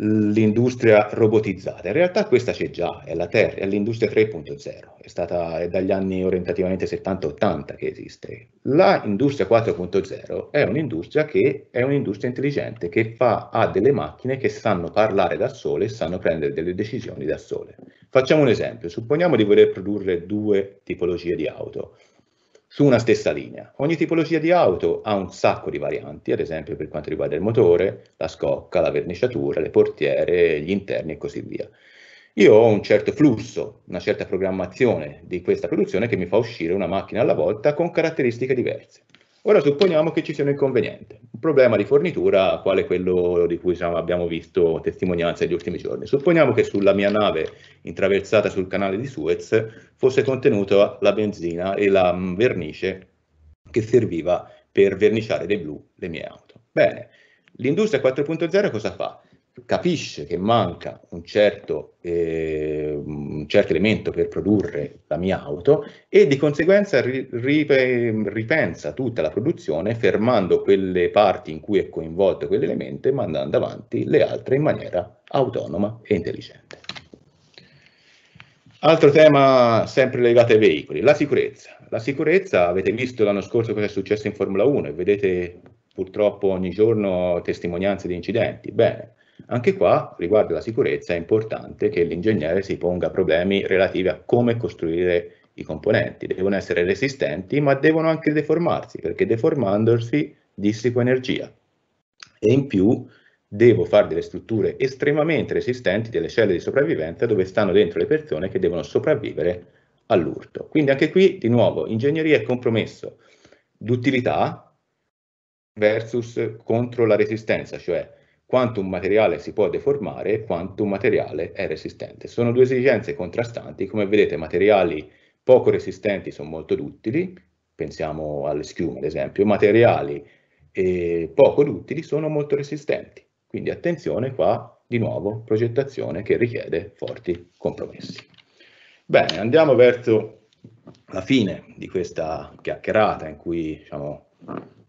l'industria robotizzata. In realtà questa c'è già, è, è l'industria 3.0, è stata è dagli anni orientativamente 70-80 che esiste. La industria 4.0 è un'industria che è un'industria intelligente, che fa, ha delle macchine che sanno parlare da sole e sanno prendere delle decisioni da sole. Facciamo un esempio, supponiamo di voler produrre due tipologie di auto su una stessa linea. Ogni tipologia di auto ha un sacco di varianti, ad esempio per quanto riguarda il motore, la scocca, la verniciatura, le portiere, gli interni e così via. Io ho un certo flusso, una certa programmazione di questa produzione che mi fa uscire una macchina alla volta con caratteristiche diverse. Ora supponiamo che ci sia un inconveniente, un problema di fornitura quale quello di cui abbiamo visto testimonianze negli ultimi giorni. Supponiamo che sulla mia nave intraversata sul canale di Suez fosse contenuta la benzina e la mm, vernice che serviva per verniciare dei blu le mie auto. Bene, l'industria 4.0 cosa fa? capisce che manca un certo, eh, un certo, elemento per produrre la mia auto e di conseguenza ri, ri, ripensa tutta la produzione fermando quelle parti in cui è coinvolto quell'elemento e mandando avanti le altre in maniera autonoma e intelligente. Altro tema sempre legato ai veicoli, la sicurezza. La sicurezza, avete visto l'anno scorso cosa è successo in Formula 1 e vedete purtroppo ogni giorno testimonianze di incidenti. Bene, anche qua, riguardo alla sicurezza, è importante che l'ingegnere si ponga problemi relativi a come costruire i componenti. Devono essere resistenti, ma devono anche deformarsi, perché deformandosi dissipo energia. E in più devo fare delle strutture estremamente resistenti, delle celle di sopravvivenza, dove stanno dentro le persone che devono sopravvivere all'urto. Quindi anche qui, di nuovo, ingegneria è compromesso d'utilità versus contro la resistenza, cioè quanto un materiale si può deformare e quanto un materiale è resistente. Sono due esigenze contrastanti, come vedete materiali poco resistenti sono molto duttili, pensiamo alle schiume ad esempio, materiali eh, poco duttili sono molto resistenti, quindi attenzione qua di nuovo progettazione che richiede forti compromessi. Bene, andiamo verso la fine di questa chiacchierata in cui diciamo,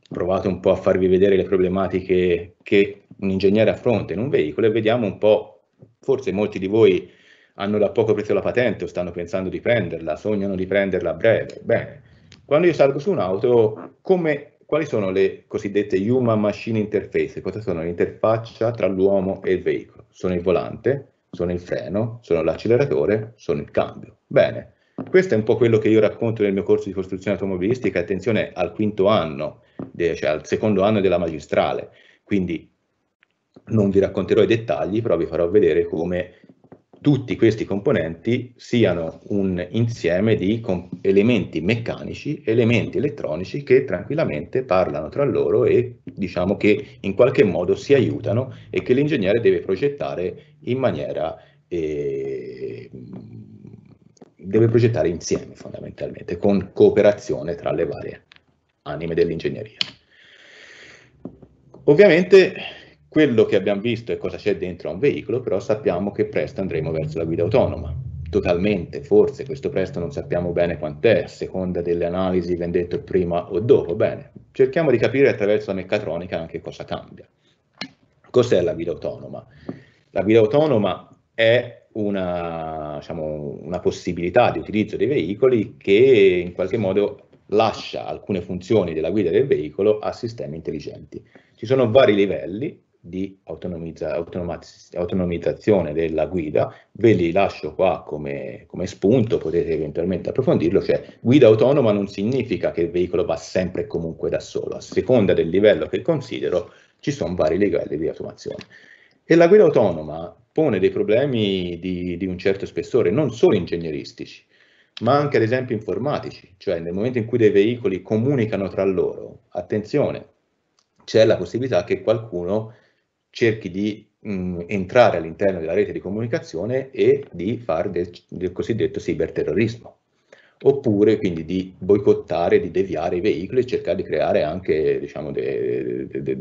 provate un po' a farvi vedere le problematiche che un ingegnere a fronte in un veicolo e vediamo un po', forse molti di voi hanno da poco preso la patente o stanno pensando di prenderla, sognano di prenderla a breve. Bene, quando io salgo su un'auto, quali sono le cosiddette human machine interface? Cosa sono l'interfaccia tra l'uomo e il veicolo? Sono il volante, sono il freno, sono l'acceleratore, sono il cambio. Bene, questo è un po' quello che io racconto nel mio corso di costruzione automobilistica, attenzione al quinto anno, cioè al secondo anno della magistrale, quindi non vi racconterò i dettagli, però vi farò vedere come tutti questi componenti siano un insieme di elementi meccanici, elementi elettronici che tranquillamente parlano tra loro e diciamo che in qualche modo si aiutano e che l'ingegnere deve progettare in maniera eh, deve progettare insieme fondamentalmente con cooperazione tra le varie anime dell'ingegneria. Ovviamente quello che abbiamo visto è cosa c'è dentro a un veicolo, però sappiamo che presto andremo verso la guida autonoma. Totalmente, forse, questo presto non sappiamo bene quant'è, a seconda delle analisi che detto prima o dopo. Bene, cerchiamo di capire attraverso la meccatronica anche cosa cambia. Cos'è la guida autonoma? La guida autonoma è una, diciamo, una possibilità di utilizzo dei veicoli che in qualche modo lascia alcune funzioni della guida del veicolo a sistemi intelligenti. Ci sono vari livelli, di autonomizzazione della guida, ve li lascio qua come, come spunto, potete eventualmente approfondirlo, cioè guida autonoma non significa che il veicolo va sempre e comunque da solo, a seconda del livello che considero ci sono vari livelli di automazione. E la guida autonoma pone dei problemi di, di un certo spessore, non solo ingegneristici, ma anche ad esempio informatici, cioè nel momento in cui dei veicoli comunicano tra loro, attenzione, c'è la possibilità che qualcuno cerchi di mh, mm, entrare all'interno della rete di comunicazione e di fare del, del cosiddetto cyberterrorismo oppure quindi di boicottare, di deviare i veicoli e cercare di creare anche diciamo, de, de, de,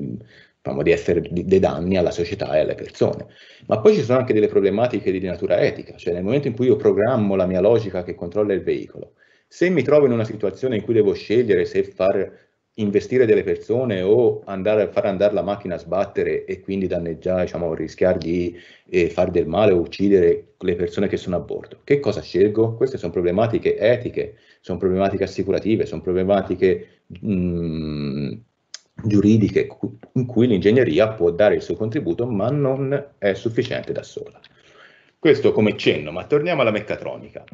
diciamo, di essere dei danni alla società e alle persone. Ma poi ci sono anche delle problematiche di natura etica, cioè nel momento in cui io programmo la mia logica che controlla il veicolo, se mi trovo in una situazione in cui devo scegliere se far investire delle persone o andare a far andare la macchina a sbattere e quindi danneggiare, diciamo, rischiare di eh, fare del male o uccidere le persone che sono a bordo. Che cosa scelgo? Queste sono problematiche etiche, sono problematiche assicurative, sono problematiche mh, mm, giuridiche in cui l'ingegneria può dare il suo contributo, ma non è sufficiente da sola. Questo come cenno, ma torniamo alla meccatronica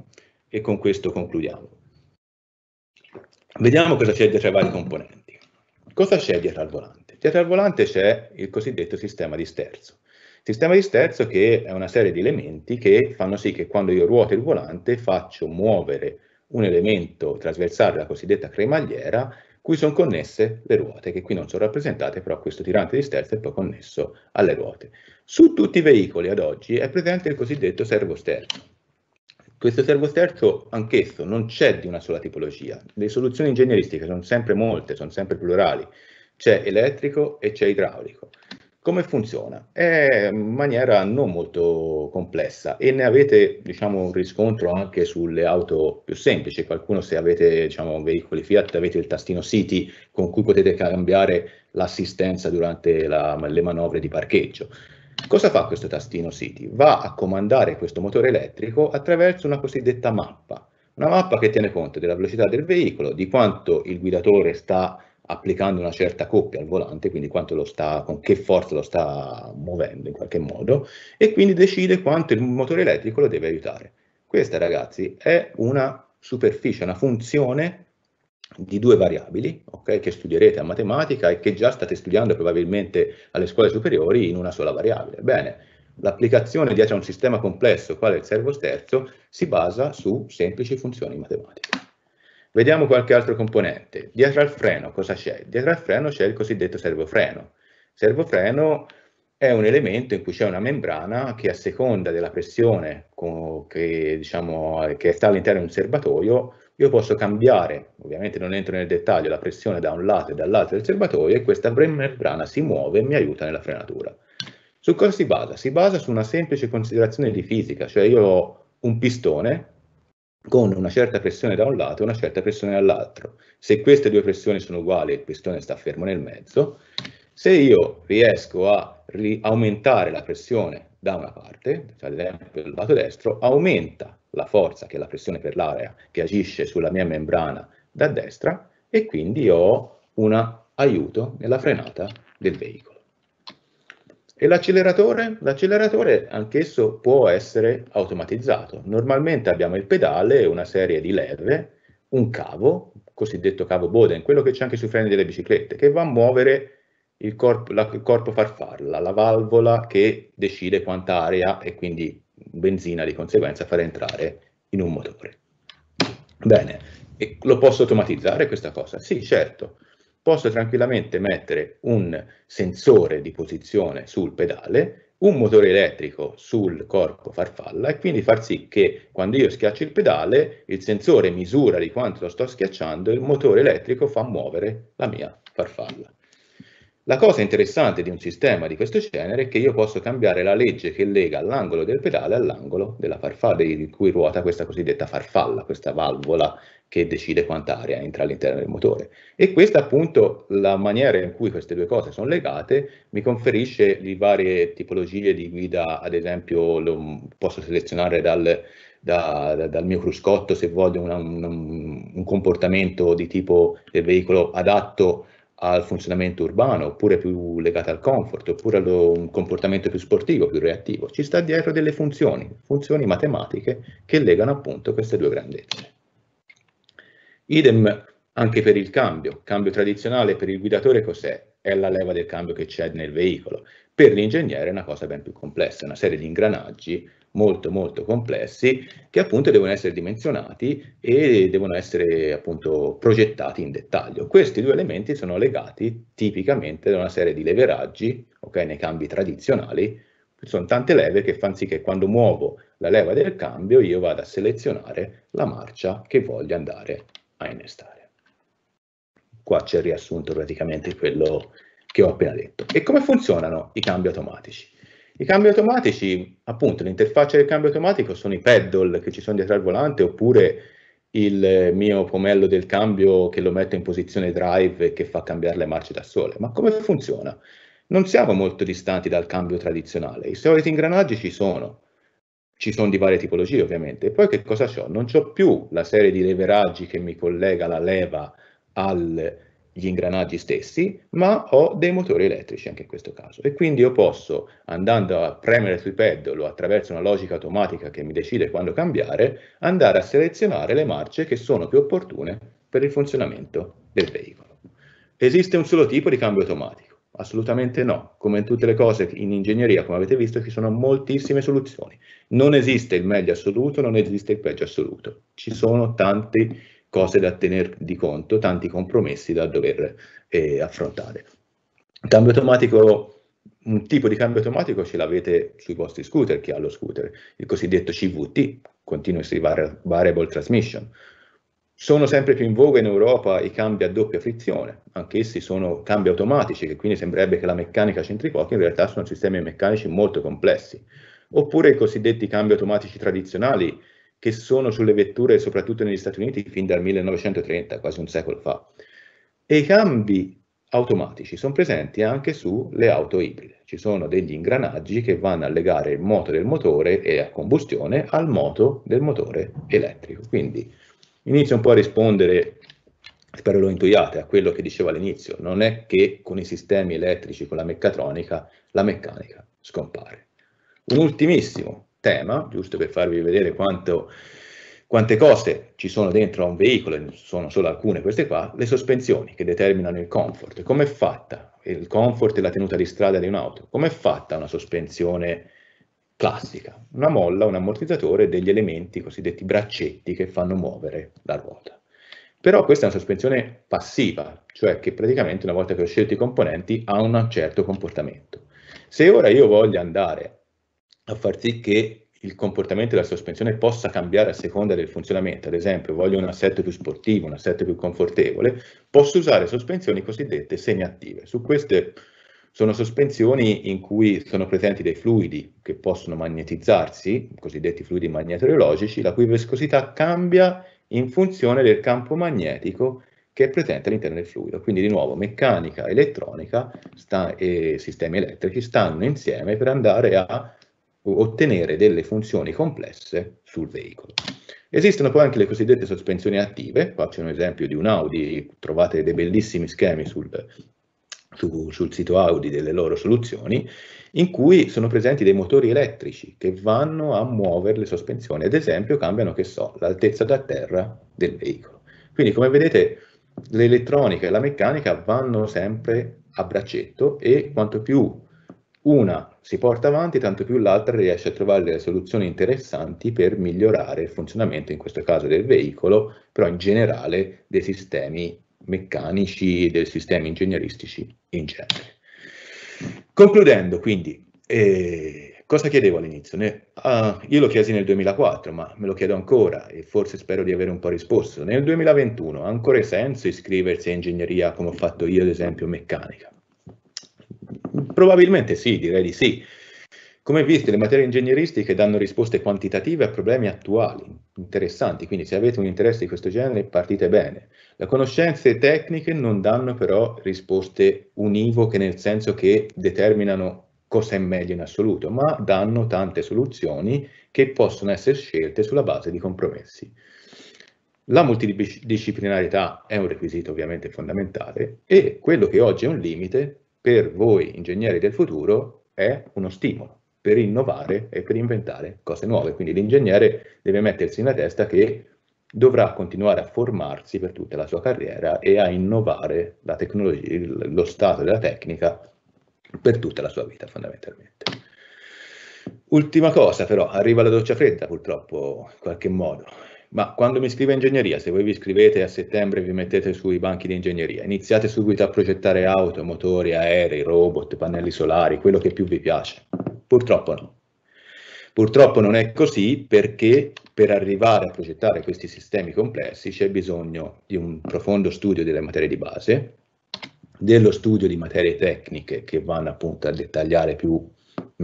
e con questo concludiamo. Vediamo cosa c'è dietro ai vari componenti. Cosa c'è dietro al volante? Dietro al volante c'è il cosiddetto sistema di sterzo. Sistema di sterzo che è una serie di elementi che fanno sì che quando io ruoto il volante faccio muovere un elemento trasversale, la cosiddetta cremagliera, cui sono connesse le ruote, che qui non sono rappresentate, però questo tirante di sterzo è poi connesso alle ruote. Su tutti i veicoli ad oggi è presente il cosiddetto servosterzo. Questo servosterzo, anch'esso, non c'è di una sola tipologia. Le soluzioni ingegneristiche sono sempre molte, sono sempre plurali. C'è elettrico e c'è idraulico. Come funziona? È in maniera non molto complessa e ne avete diciamo, un riscontro anche sulle auto più semplici. Qualcuno se avete diciamo, veicoli Fiat avete il tastino City con cui potete cambiare l'assistenza durante la, le manovre di parcheggio. Cosa fa questo tastino City? Va a comandare questo motore elettrico attraverso una cosiddetta mappa, una mappa che tiene conto della velocità del veicolo, di quanto il guidatore sta applicando una certa coppia al volante, quindi sta, con che forza lo sta muovendo in qualche modo, e quindi decide quanto il motore elettrico lo deve aiutare. Questa, ragazzi, è una superficie, una funzione di due variabili okay, che studierete a matematica e che già state studiando probabilmente alle scuole superiori in una sola variabile. Bene, l'applicazione dietro a un sistema complesso quale il servo sterzo si basa su semplici funzioni matematiche. Vediamo qualche altro componente. Dietro al freno cosa c'è? Dietro al freno c'è il cosiddetto servofreno. Servofreno è un elemento in cui c'è una membrana che a seconda della pressione che, diciamo, che sta all'interno di un serbatoio io posso cambiare, ovviamente non entro nel dettaglio, la pressione da un lato e dall'altro del serbatoio e questa membrana si muove e mi aiuta nella frenatura. Su cosa si basa? Si basa su una semplice considerazione di fisica, cioè io ho un pistone con una certa pressione da un lato e una certa pressione dall'altro. Se queste due pressioni sono uguali, e il pistone sta fermo nel mezzo. Se io riesco a aumentare la pressione da una parte, cioè ad esempio dal lato destro, aumenta la forza che è la pressione per l'area che agisce sulla mia membrana da destra e quindi ho un aiuto nella frenata del veicolo. E l'acceleratore? L'acceleratore anch'esso può essere automatizzato. Normalmente abbiamo il pedale, una serie di leve, un cavo, cosiddetto cavo Boden, quello che c'è anche sui freni delle biciclette, che va a muovere il corpo, la, il corpo farfalla, la valvola che decide quanta aria e quindi benzina di conseguenza far entrare in un motore. Bene, e lo posso automatizzare questa cosa? Sì, certo. Posso tranquillamente mettere un sensore di posizione sul pedale, un motore elettrico sul corpo farfalla e quindi far sì che quando io schiaccio il pedale il sensore misura di quanto lo sto schiacciando e il motore elettrico fa muovere la mia farfalla. La cosa interessante di un sistema di questo genere è che io posso cambiare la legge che lega l'angolo del pedale all'angolo della farfalla di cui ruota questa cosiddetta farfalla, questa valvola che decide quanta aria entra all'interno del motore. E questa appunto la maniera in cui queste due cose sono legate mi conferisce le varie tipologie di guida, ad esempio lo posso selezionare dal, da, da, dal mio cruscotto se voglio una, un, un comportamento di tipo del veicolo adatto al funzionamento urbano, oppure più legata al comfort, oppure ad un mm, comportamento più sportivo, più reattivo. Ci sta dietro delle funzioni, funzioni matematiche che legano appunto queste due grandezze. Idem anche per il cambio. Cambio tradizionale per il guidatore cos'è? È la leva del cambio che c'è nel veicolo. Per l'ingegnere è una cosa ben più complessa, una serie di ingranaggi molto molto complessi che appunto devono essere dimensionati e devono essere appunto progettati in dettaglio. Questi due elementi sono legati tipicamente da una serie di leveraggi, ok, nei cambi tradizionali, ci sono tante leve che fanno sì che quando muovo la leva del cambio io vada a selezionare la marcia che voglio andare a innestare. Qua c'è il riassunto praticamente quello che ho appena detto. E come funzionano i cambi automatici? I cambi automatici, appunto, l'interfaccia del cambio automatico sono i paddle che ci sono dietro al volante oppure il eh, mio pomello del cambio che lo metto in posizione drive e che fa cambiare le marce da sole. Ma come funziona? Non siamo molto distanti dal cambio tradizionale, i soliti ingranaggi ci sono, ci sono di varie tipologie ovviamente. E poi che cosa ho? Non ho più la serie di leveraggi che mi collega la leva al gli ingranaggi stessi, ma ho dei motori elettrici anche in questo caso. E quindi io posso, andando a premere sul peddolo attraverso una logica automatica che mi decide quando cambiare, andare a selezionare le marce che sono più opportune per il funzionamento del veicolo. Esiste un solo tipo di cambio automatico? Assolutamente no. Come in tutte le cose in ingegneria, come avete visto, ci sono moltissime soluzioni. Non esiste il meglio assoluto, non esiste il peggio assoluto. Ci sono tanti cose da tenere di conto, tanti compromessi da dover eh, affrontare. Cambio automatico, un tipo di cambio automatico ce l'avete sui vostri scooter, chi ha lo scooter, il cosiddetto CVT, Continuous Variable Transmission. Sono sempre più in voga in Europa i cambi a doppia frizione, anch'essi sono cambi automatici, che quindi sembrerebbe che la meccanica c'entri poco, in realtà sono sistemi meccanici molto complessi. Oppure i cosiddetti cambi automatici tradizionali, che sono sulle vetture soprattutto negli Stati Uniti fin dal 1930, quasi un secolo fa. E i cambi automatici sono presenti anche sulle auto ibride. Ci sono degli ingranaggi che vanno a legare il moto del motore e a combustione al moto del motore elettrico. Quindi inizio un po' a rispondere, spero lo intuiate, a quello che dicevo all'inizio. Non è che con i sistemi elettrici, con la meccatronica, la meccanica scompare. Un ultimissimo tema, giusto per farvi vedere quanto, quante coste ci sono dentro a un veicolo, e sono solo alcune queste qua, le sospensioni che determinano il comfort. Come è fatta il comfort e la tenuta di strada di un'auto? Come è fatta una sospensione classica? Una molla, un ammortizzatore degli elementi cosiddetti braccetti che fanno muovere la ruota. Però questa è una sospensione passiva, cioè che praticamente una volta che ho scelto i componenti ha un certo comportamento. Se ora io voglio andare a far sì che il comportamento della sospensione possa cambiare a seconda del funzionamento, ad esempio voglio un assetto più sportivo, un assetto più confortevole, posso usare sospensioni cosiddette semiattive. Su queste sono sospensioni in cui sono presenti dei fluidi che possono magnetizzarsi, cosiddetti fluidi magnetoreologici, la cui viscosità cambia in funzione del campo magnetico che è presente all'interno del fluido. Quindi di nuovo meccanica, elettronica sta, e sistemi elettrici stanno insieme per andare a ottenere delle funzioni complesse sul veicolo. Esistono poi anche le cosiddette sospensioni attive, faccio un esempio di un Audi, trovate dei bellissimi schemi sul, su, sul sito Audi delle loro soluzioni, in cui sono presenti dei motori elettrici che vanno a muovere le sospensioni, ad esempio cambiano, che so, l'altezza da terra del veicolo. Quindi come vedete l'elettronica e la meccanica vanno sempre a braccetto e quanto più una si porta avanti, tanto più l'altra riesce a trovare delle soluzioni interessanti per migliorare il funzionamento, in questo caso del veicolo, però in generale dei sistemi meccanici, e dei sistemi ingegneristici in genere. Concludendo quindi, eh, cosa chiedevo all'inizio? Uh, io lo chiesi nel 2004, ma me lo chiedo ancora e forse spero di avere un po' risposto. Nel 2021 ha ancora senso iscriversi a ingegneria come ho fatto io, ad esempio, meccanica? Probabilmente sì, direi di sì. Come visto, le materie ingegneristiche danno risposte quantitative a problemi attuali, interessanti, quindi se avete un interesse di questo genere partite bene. Le conoscenze tecniche non danno però risposte univoche nel senso che determinano cosa è meglio in assoluto, ma danno tante soluzioni che possono essere scelte sulla base di compromessi. La multidisciplinarità è un requisito ovviamente fondamentale e quello che oggi è un limite per voi ingegneri del futuro è uno stimolo per innovare e per inventare cose nuove. Quindi l'ingegnere deve mettersi nella testa che dovrà continuare a formarsi per tutta la sua carriera e a innovare la tecnologia, lo stato della tecnica per tutta la sua vita fondamentalmente. Ultima cosa però, arriva la doccia fredda purtroppo in qualche modo ma quando mi scrive ingegneria, se voi vi scrivete a settembre e vi mettete sui banchi di ingegneria, iniziate subito a progettare auto, motori, aerei, robot, pannelli solari, quello che più vi piace. Purtroppo no. Purtroppo non è così perché per arrivare a progettare questi sistemi complessi c'è bisogno di un profondo studio delle materie di base, dello studio di materie tecniche che vanno appunto a dettagliare più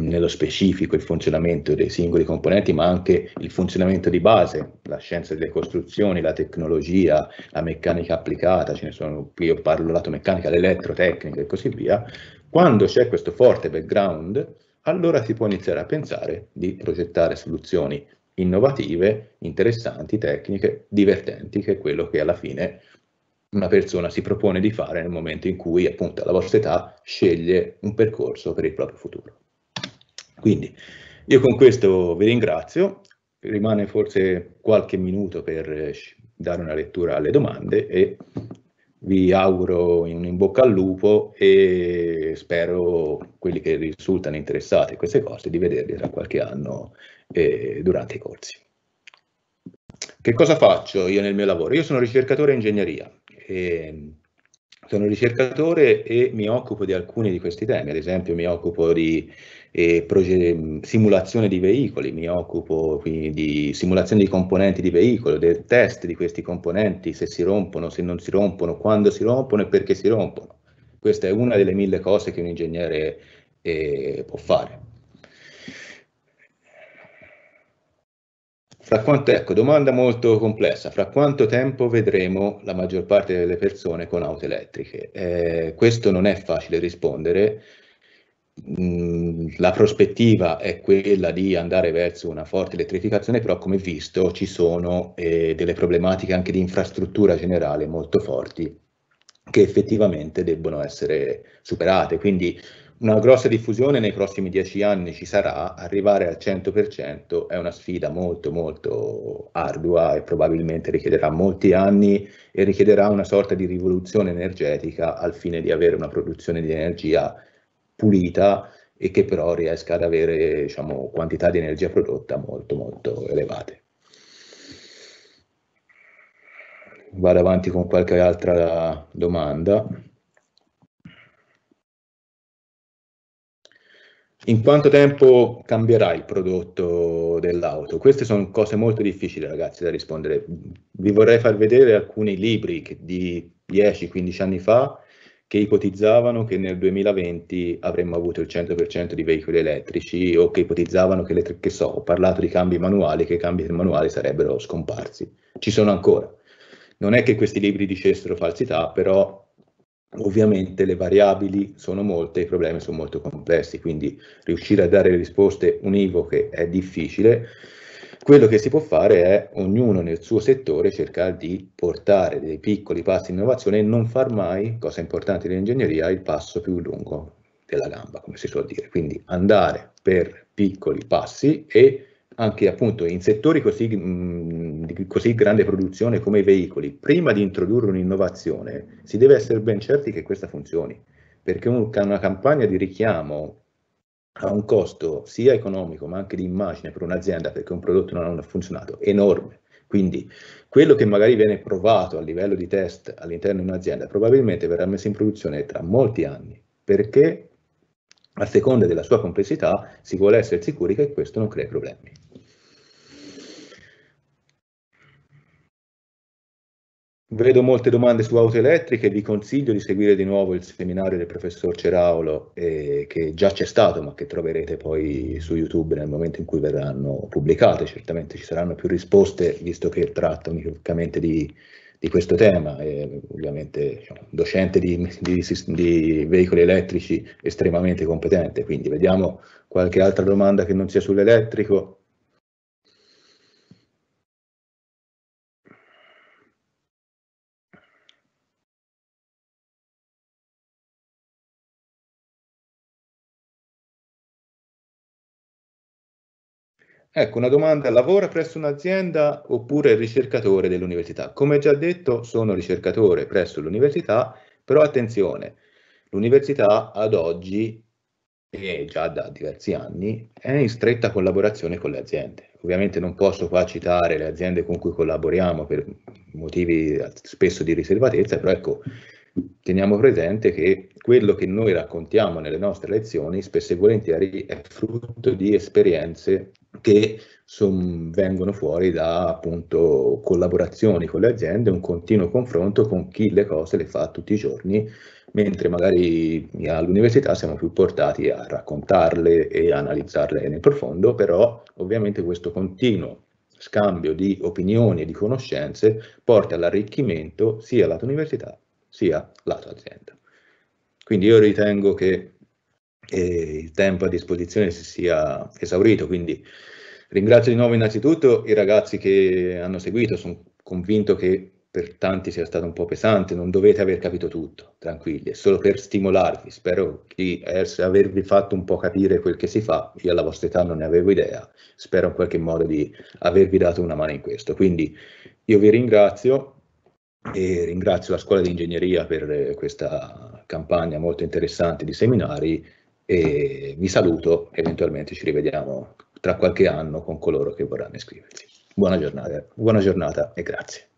nello specifico il funzionamento dei singoli componenti, ma anche il funzionamento di base, la scienza delle costruzioni, la tecnologia, la meccanica applicata, ce ne sono, qui io parlo lato meccanica, l'elettrotecnica e così via, quando c'è questo forte background, allora si può iniziare a pensare di progettare soluzioni innovative, interessanti, tecniche, divertenti, che è quello che alla fine una persona si propone di fare nel momento in cui, appunto, alla vostra età sceglie un percorso per il proprio futuro. Quindi io con questo vi ringrazio, rimane forse qualche minuto per eh, dare una lettura alle domande e vi auguro un in bocca al lupo e spero quelli che risultano interessati a queste cose di vederli tra qualche anno eh, durante i corsi. Che cosa faccio io nel mio lavoro? Io sono ricercatore in ingegneria, ehm, sono ricercatore e mi occupo di alcuni di questi temi, ad esempio mi occupo di e simulazione di veicoli, mi occupo quindi di simulazione di componenti di veicolo, del test di questi componenti, se si rompono, se non si rompono, quando si rompono e perché si rompono. Questa è una delle mille cose che un ingegnere eh, può fare. Fra quanto, ecco, domanda molto complessa, fra quanto tempo vedremo la maggior parte delle persone con auto elettriche? Eh, questo non è facile rispondere, mh, la prospettiva è quella di andare verso una forte elettrificazione, però come visto ci sono eh, delle problematiche anche di infrastruttura generale molto forti che effettivamente debbono essere superate. Quindi una grossa diffusione nei prossimi dieci anni ci sarà, arrivare al 100% è una sfida molto molto ardua e probabilmente richiederà molti anni e richiederà una sorta di rivoluzione energetica al fine di avere una produzione di energia pulita e che però riesca ad avere diciamo, quantità di energia prodotta molto molto elevate. Vado avanti con qualche altra domanda. In quanto tempo cambierà il prodotto dell'auto? Queste sono cose molto difficili ragazzi da rispondere. Vi vorrei far vedere alcuni libri di 10-15 anni fa che ipotizzavano che nel 2020 avremmo avuto il 100% di veicoli elettrici o che ipotizzavano che, le, che so, ho parlato di cambi manuali, che i cambi manuali sarebbero scomparsi. Ci sono ancora. Non è che questi libri dicessero falsità, però ovviamente le variabili sono molte, i problemi sono molto complessi, quindi riuscire a dare risposte univoche è difficile quello che si può fare è ognuno nel suo settore cercare di portare dei piccoli passi di innovazione e non far mai, cosa importante dell'ingegneria, il passo più lungo della gamba, come si suol dire. Quindi andare per piccoli passi e anche appunto in settori così, mh, mm, di così grande produzione come i veicoli, prima di introdurre un'innovazione si deve essere ben certi che questa funzioni, perché una campagna di richiamo ha un costo sia economico ma anche di immagine per un'azienda perché un prodotto non ha funzionato enorme. Quindi quello che magari viene provato a livello di test all'interno di un'azienda probabilmente verrà messo in produzione tra molti anni perché a seconda della sua complessità si vuole essere sicuri che questo non crei problemi. Vedo molte domande su auto elettriche, vi consiglio di seguire di nuovo il seminario del professor Ceraolo eh, che già c'è stato ma che troverete poi su YouTube nel momento in cui verranno pubblicate, certamente ci saranno più risposte visto che tratta unicamente di, di questo tema, eh, ovviamente diciamo, docente di, di, di, veicoli elettrici estremamente competente, quindi vediamo qualche altra domanda che non sia sull'elettrico. Ecco, una domanda, lavora presso un'azienda oppure è ricercatore dell'università? Come già detto, sono ricercatore presso l'università, però attenzione, l'università ad oggi e già da diversi anni è in stretta collaborazione con le aziende. Ovviamente non posso qua citare le aziende con cui collaboriamo per motivi spesso di riservatezza, però ecco, teniamo presente che quello che noi raccontiamo nelle nostre lezioni spesso e volentieri è frutto di esperienze che son, vengono fuori da appunto collaborazioni con le aziende, un continuo confronto con chi le cose le fa tutti i giorni, mentre magari eh, all'università siamo più portati a raccontarle e analizzarle nel profondo, però ovviamente questo continuo scambio di opinioni e di conoscenze porta all'arricchimento sia lato università sia lato azienda. Quindi io ritengo che e il tempo a disposizione si sia esaurito. Quindi ringrazio di nuovo innanzitutto i ragazzi che hanno seguito, sono convinto che per tanti sia stato un po' pesante, non dovete aver capito tutto, tranquilli, è solo per stimolarvi, spero di avervi fatto un po' capire quel che si fa, io alla vostra età non ne avevo idea, spero in qualche modo di avervi dato una mano in questo, quindi io vi ringrazio e ringrazio la scuola di ingegneria per eh, questa campagna molto interessante di seminari e vi saluto, eventualmente ci rivediamo tra qualche anno con coloro che vorranno iscriversi. Buona giornata, buona giornata e grazie.